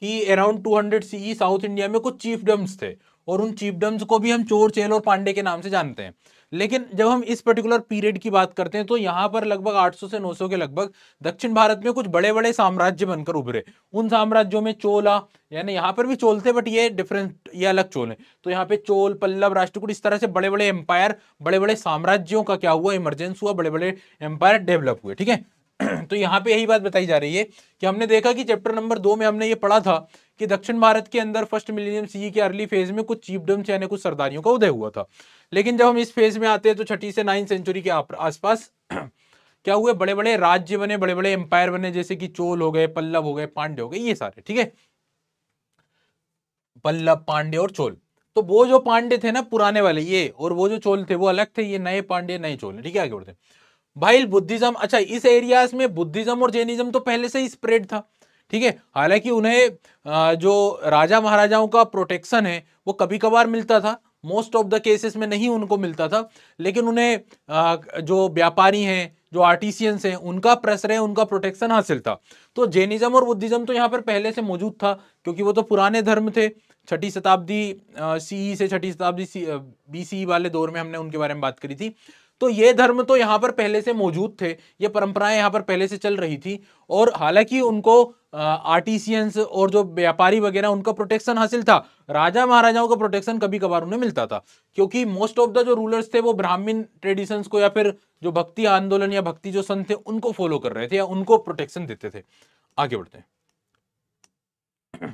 कि around 200 hundred CE south India में कुछ चीफडम्स थे और उन चीफडम्स को भी हम चोर चेल और पांडे के नाम से जानते हैं लेकिन जब हम इस पर्टिकुलर पीरियड की बात करते हैं तो यहाँ पर लगभग 800 से 900 के लगभग दक्षिण भारत में कुछ बड़े बड़े साम्राज्य बनकर उभरे उन साम्राज्यों में चोला यानी यहाँ पर भी चोल थे बट ये डिफरेंट ये अलग चोल है तो यहाँ पे चोल पल्लव राष्ट्रकूट इस तरह से बड़े बड़े एम्पायर बड़े बड़े साम्राज्यों का क्या हुआ इमरजेंस हुआ बड़े बड़े एम्पायर डेवलप हुए ठीक है तो यहाँ पे यही बात बताई जा रही है कि हमने देखा कि चैप्टर नंबर दो में हमने ये पढ़ा था कि दक्षिण भारत के अंदर फर्स्ट मिलीनियम सी के अर्ली फेज में कुछ चीपडम्स यानी कुछ सरदारियों का उदय हुआ था लेकिन जब हम इस फेज में आते हैं तो छठी से नाइन्थ सेंचुरी के आसपास क्या हुए बड़े बड़े राज्य बने बड़े बड़े एम्पायर बने जैसे कि चोल हो गए पल्लव हो गए पांडे हो गए ये सारे ठीक है पल्लव पांडे और चोल तो वो जो पांडे थे ना पुराने वाले ये और वो जो चोल थे वो अलग थे ये नए पांडे नए चोल ठीक है आगे बढ़ते हैं भाई बुद्धिज्म अच्छा इस एरियाज में बुद्धिज्म और जैनिज्म तो पहले से ही स्प्रेड था ठीक है हालांकि उन्हें जो राजा महाराजाओं का प्रोटेक्शन है वो कभी कभार मिलता था मोस्ट ऑफ द केसेस में नहीं उनको मिलता था लेकिन उन्हें जो व्यापारी हैं जो आर्टिसियंस हैं उनका है उनका प्रोटेक्शन हासिल था तो जैनिज्म और बुद्धिज्म तो यहाँ पर पहले से मौजूद था क्योंकि वो तो पुराने धर्म थे छठी शताब्दी सीई e से छठी शताब्दी बी सी e वाले दौर में हमने उनके बारे में बात करी थी तो ये धर्म तो यहाँ पर पहले से मौजूद थे ये परंपराएं यहाँ पर पहले से चल रही थी और हालांकि उनको आर्टिसियंस और जो व्यापारी वगैरह उनका प्रोटेक्शन हासिल था राजा महाराजाओं का प्रोटेक्शन कभी कभार उन्हें मिलता था क्योंकि मोस्ट ऑफ द जो रूलर्स थे वो ब्राह्मीण ट्रेडिशंस को या फिर जो भक्ति आंदोलन या भक्ति जो संत थे उनको फॉलो कर रहे थे या उनको प्रोटेक्शन देते थे आगे बढ़ते हैं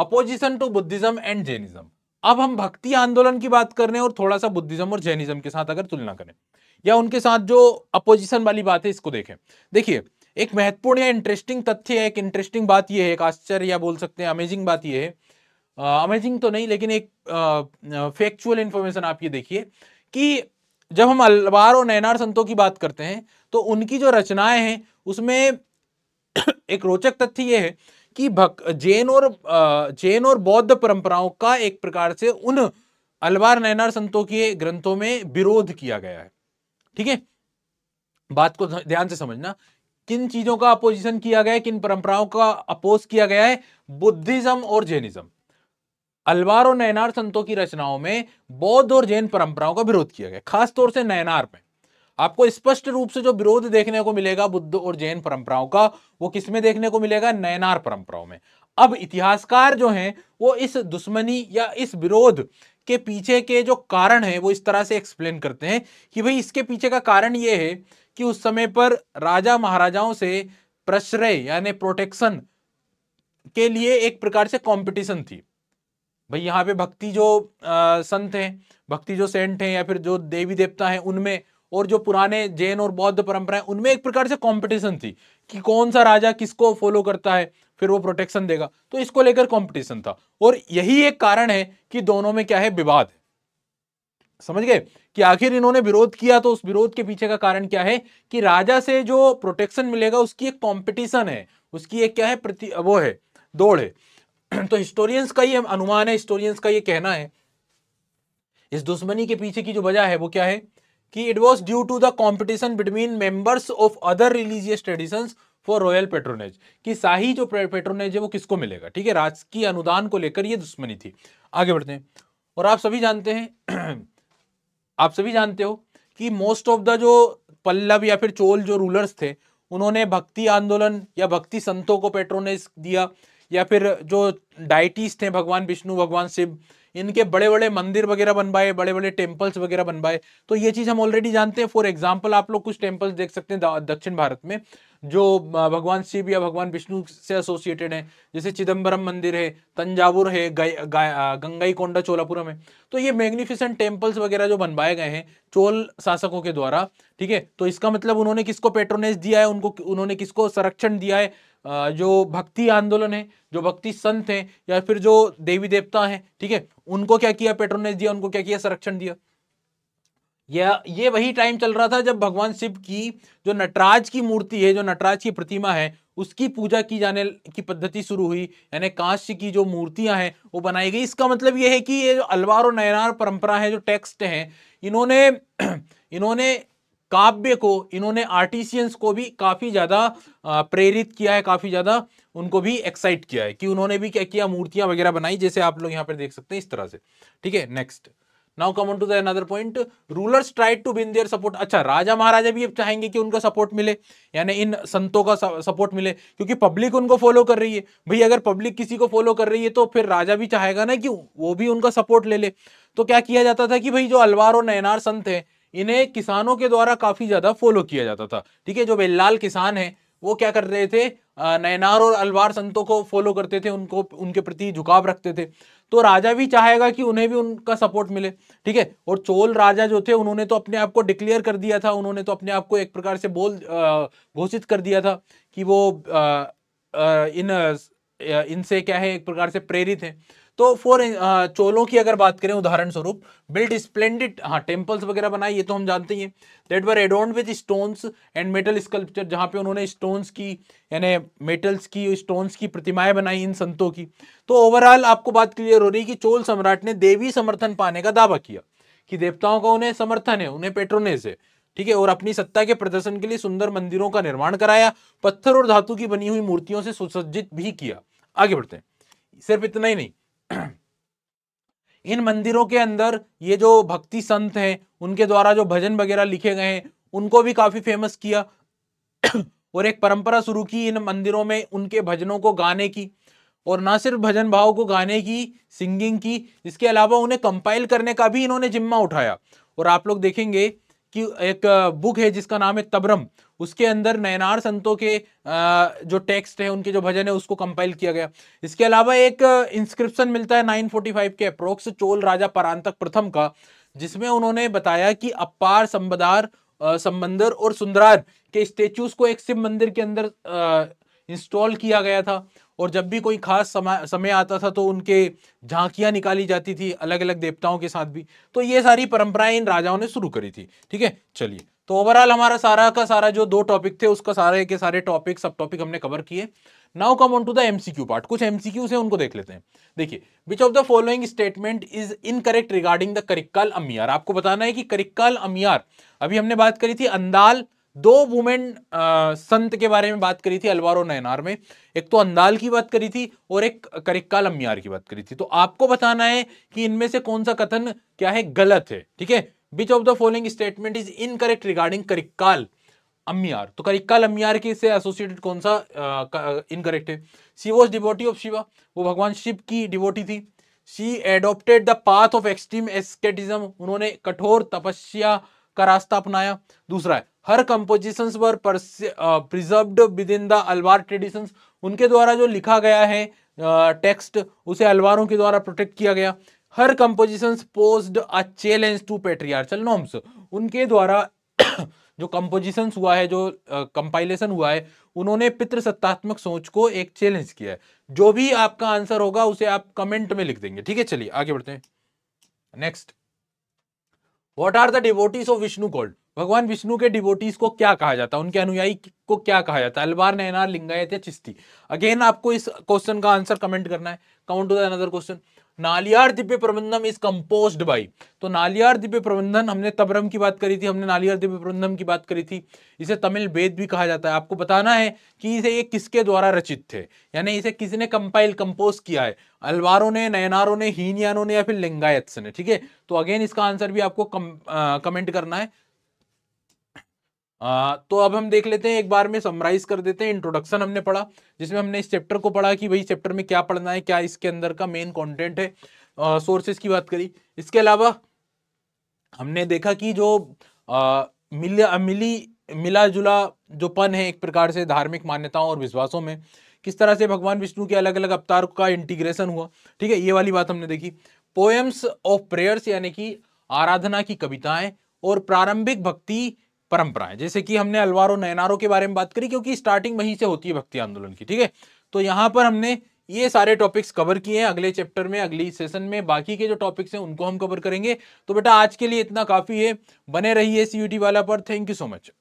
opposition to Buddhism and Jainism अब हम भक्ति आंदोलन की बात कर रहे हैं और थोड़ा सा बुद्धिज्म और जैनिज्म के साथ अगर तुलना करें या उनके साथ जो अपोजिशन वाली बात है इसको देखें देखिए एक महत्वपूर्ण या इंटरेस्टिंग तथ्य है एक इंटरेस्टिंग बात यह है एक आश्चर्य या बोल सकते हैं अमेजिंग बात यह है अमेजिंग तो नहीं लेकिन एक फैक्चुअल इंफॉर्मेशन आप ये देखिए कि जब हम अलवार और नैनार संतों की बात करते हैं तो उनकी जो रचनाएं हैं उसमें एक रोचक तथ्य यह है कि भक जैन और जैन और बौद्ध परंपराओं का एक प्रकार से उन अलवार नैनार संतों के ग्रंथों में विरोध किया गया है ठीक है बात को ध्यान से समझना किन चीजों का अपोजिशन किया गया है किन परंपराओं का अपोज किया गया है बुद्धिज्म और जैनिज्म अलवार और नयनार संतों की रचनाओं में बौद्ध और जैन परंपराओं का विरोध किया गया खासतौर से नयनार में आपको स्पष्ट रूप से जो विरोध देखने को मिलेगा बुद्ध और जैन परंपराओं का वो किसमें देखने को मिलेगा नयनार परंपराओं में अब इतिहासकार जो हैं वो इस दुश्मनी या इस विरोध के पीछे के जो कारण है वो इस तरह से एक्सप्लेन करते हैं कि भाई इसके पीछे का कारण ये है कि उस समय पर राजा महाराजाओं से प्रश्रय यानी प्रोटेक्शन के लिए एक प्रकार से कॉम्पिटिशन थी भाई यहाँ पे भक्ति जो आ, संत हैं भक्ति जो सेंट हैं या फिर जो देवी देवता हैं उनमें और जो पुराने जैन और बौद्ध परंपराएं उनमें एक प्रकार से कंपटीशन थी कि कौन सा राजा किसको फॉलो करता है फिर वो प्रोटेक्शन देगा तो इसको लेकर कंपटीशन था और यही एक कारण है कि दोनों में क्या है विवाद है समझ गए कि आखिर इन्होंने विरोध किया तो उस विरोध के पीछे का कारण क्या है कि राजा से जो प्रोटेक्शन मिलेगा उसकी एक कॉम्पिटिशन है उसकी एक क्या है प्रति वो है दौड़ है तो हिस्टोरियंस का ये अनुमान है हिस्टोरियंस का ये कहना है इस दुश्मनी के पीछे की जो वजह है वो क्या है कि it was due to the competition between members of other religious tradition for royal patronage कि शाही जो पेट्रोनेज है वो किसको मिलेगा ठीक है राजकीय अनुदान को लेकर ये दुश्मनी थी आगे बढ़ते हैं और आप सभी जानते हैं आप सभी जानते हो कि मोस्ट ऑफ द जो पल्लव या फिर चोल जो रूलर्स थे उन्होंने भक्ति आंदोलन या भक्ति संतों को पेट्रोनेज दिया या फिर जो डाइटिस्ट हैं भगवान विष्णु भगवान शिव इनके बड़े बड़े मंदिर वगैरह बनवाए बड़े बड़े टेम्पल्स वगैरह बनवाए तो ये चीज़ हम ऑलरेडी जानते हैं फॉर एग्जाम्पल आप लोग कुछ टेम्पल्स देख सकते हैं दक्षिण भारत में जो भगवान शिव या भगवान विष्णु से एसोसिएटेड है जैसे चिदम्बरम मंदिर है तंजावुर है गंगाई कोंडा चोलापुरम है तो ये मैग्निफिसेंट टेम्पल्स वगैरह जो बनवाए गए हैं चोल शासकों के द्वारा ठीक है तो इसका मतलब उन्होंने किसको पेट्रोनेज दिया है उनको उन्होंने किसको संरक्षण दिया है जो भक्ति आंदोलन है जो भक्ति संत हैं या फिर जो देवी देवता हैं ठीक है उनको क्या किया पेट्रोनेस दिया उनको क्या किया संरक्षण दिया या ये वही टाइम चल रहा था जब भगवान शिव की जो नटराज की मूर्ति है जो नटराज की प्रतिमा है उसकी पूजा की जाने की पद्धति शुरू हुई यानी कांस्य की जो मूर्तियां हैं वो बनाई गई इसका मतलब ये है कि ये जो अलवार और नयनार परंपरा है जो टेक्स्ट हैं इन्होंने इन्होंने काव्य को इन्होंने आर्टिशियंस को भी काफ़ी ज़्यादा प्रेरित किया है काफ़ी ज़्यादा उनको भी एक्साइट किया है कि उन्होंने भी क्या किया मूर्तियां वगैरह बनाई जैसे आप लोग यहाँ पर देख सकते हैं इस तरह से ठीक है next now come on to the point rulers try to win their support अच्छा राजा महाराजा भी चाहेंगे कि उनका सपोर्ट मिले यानी इन संतों का सपोर्ट मिले क्योंकि पब्लिक उनको फॉलो कर रही है भाई अगर पब्लिक किसी को फॉलो कर रही है तो फिर राजा भी चाहेगा ना कि वो भी उनका सपोर्ट ले ले तो क्या किया जाता था कि भाई जो अलवार और नैनार संत है इन्हें किसानों के द्वारा काफ़ी ज़्यादा फॉलो किया जाता था ठीक है जो बेलाल किसान है वो क्या कर रहे थे नयनार और अलवार संतों को फॉलो करते थे उनको उनके प्रति झुकाव रखते थे तो राजा भी चाहेगा कि उन्हें भी उनका सपोर्ट मिले ठीक है और चोल राजा जो थे उन्होंने तो अपने आप को डिक्लेयर कर दिया था उन्होंने तो अपने आप को एक प्रकार से बोल घोषित कर दिया था कि वो आ, आ, इन इनसे क्या है एक प्रकार से प्रेरित हैं तो फॉर uh, चोलों की अगर बात करें उदाहरण स्वरूप बिल्ड स्प्लेंडेड हाँ टेम्पल्स वगैरह बनाए ये तो हम जानते ही हैं were adorned with stones and metal sculpture जहाँ पे उन्होंने स्टोन्स की यानी मेटल्स की स्टोन्स की प्रतिमाएं बनाई इन संतों की तो ओवरऑल आपको बात क्लियर हो रही कि चोल सम्राट ने देवी समर्थन पाने का दावा किया कि देवताओं का उन्हें समर्थन है उन्हें पेट्रोनेस है ठीक है और अपनी सत्ता के प्रदर्शन के लिए सुंदर मंदिरों का निर्माण कराया पत्थर और धातु की बनी हुई मूर्तियों से सुसज्जित भी किया आगे बढ़ते हैं सिर्फ इतना ही नहीं इन मंदिरों के अंदर ये जो भक्ति संत हैं उनके द्वारा जो भजन वगैरह लिखे गए हैं उनको भी काफी फेमस किया और एक परंपरा शुरू की इन मंदिरों में उनके भजनों को गाने की और ना सिर्फ भजन भाव को गाने की सिंगिंग की इसके अलावा उन्हें कंपाइल करने का भी इन्होंने जिम्मा उठाया और आप लोग देखेंगे कि एक बुक है जिसका नाम है तबरम उसके अंदर नयनार संतों के जो टेक्स्ट है उनके जो भजन है उसको कंपाइल किया गया इसके अलावा एक इंस्क्रिप्शन मिलता है 945 के अप्रोक्स चोल राजा परांतक प्रथम का जिसमें उन्होंने बताया कि अपार संबदार संबंदर और सुंदरार के स्टेचूज को एक शिव मंदिर के अंदर इंस्टॉल किया गया था और जब भी कोई खास समय समय आता था तो उनके झांकियां निकाली जाती थी अलग अलग देवताओं के साथ भी तो ये सारी परंपराएं इन राजाओं ने शुरू करी थी ठीक है चलिए तो ओवरऑल हमारा सारा का सारा जो दो टॉपिक थे उसका सारे के सारे टॉपिक सब टॉपिक हमने कवर किए now come on to the MCQ part कुछ एमसीक्यू से उनको देख लेते हैं देखिए which of the following statement is incorrect regarding the Karaikal Ammaiyar आपको बताना है कि करिक्कल अमियार अभी हमने बात करी थी अंदाल दो वुमेन संत के बारे में बात करी थी अलवारो नैनार में एक तो अंदाल की बात करी थी और एक करिक्का अमियार की बात करी थी तो आपको बताना है कि इनमें से कौन सा कथन क्या है गलत है ठीक है which of the following statement is incorrect regarding Karaikal Ammaiyar तो करिकाल अम्मियार के से एसोसिएटेड कौन सा इनकरेक्ट है she was devotee of Shiva वो भगवान शिव की डिवोटी थी she adopted the path of extreme asceticism उन्होंने कठोर तपस्या का रास्ता अपनाया दूसरा है her compositions were preserved within the Alvar traditions उनके द्वारा जो लिखा गया है टेक्स्ट उसे अलवारों के द्वारा प्रोटेक्ट किया गया her composition posed a challenge to patriarchal norms उनके द्वारा जो कंपोजिशन हुआ है जो कंपाइलेशन uh, हुआ है उन्होंने पितृसत्तात्मक सोच को एक चैलेंज किया है जो भी आपका आंसर होगा उसे आप कमेंट में लिख देंगे ठीक है चलिए आगे बढ़ते हैं next what are the devotees of Vishnu called भगवान विष्णु के डिवोटीज को क्या कहा जाता है उनके अनुयायी को क्या कहा जाता है अलवार नैनार लिंगायत या चिस्ती अगेन आपको इस क्वेश्चन का आंसर कमेंट करना है count to the another question Nalayira Divya Prabandham is compose by तो नालियार दिव्य प्रबंधन हमने तबरम की बात करी थी हमने नालियार दिव्य प्रबंधन की बात करी थी इसे तमिल वेद भी कहा जाता है आपको बताना है कि इसे ये किसके द्वारा रचित थे यानी इसे किसने कंपाइल कंपोज किया है अलवारों ने नयनारों ने हीनियानों ने या फिर लिंगायत्स ने ठीक है तो अगेन इसका आंसर भी आपको कम, आ, कमेंट करना है आ, तो अब हम देख लेते हैं एक बार में समराइज कर देते हैं इंट्रोडक्शन हमने पढ़ा जिसमें हमने इस चैप्टर को पढ़ा कि भाई चैप्टर में क्या पढ़ना है क्या इसके अंदर का मेन कंटेंट है सोर्सेज की बात करी इसके अलावा हमने देखा कि जो आ, मिल, मिली मिला जुला जो पन है एक प्रकार से धार्मिक मान्यताओं और विश्वासों में किस तरह से भगवान विष्णु के अलग अलग अवतार का इंटीग्रेशन हुआ ठीक है ये वाली बात हमने देखी पोएम्स ऑफ प्रेयर्स यानी कि आराधना की कविताएं और प्रारंभिक भक्ति परंपराएं जैसे कि हमने अलवारो नैनारो के बारे में बात करी क्योंकि स्टार्टिंग वहीं से होती है भक्ति आंदोलन की ठीक है तो यहाँ पर हमने ये सारे टॉपिक्स कवर किए हैं अगले चैप्टर में अगली सेशन में बाकी के जो टॉपिक्स हैं उनको हम कवर करेंगे तो बेटा आज के लिए इतना काफ़ी है बने रहिए सी वाला पर थैंक यू सो मच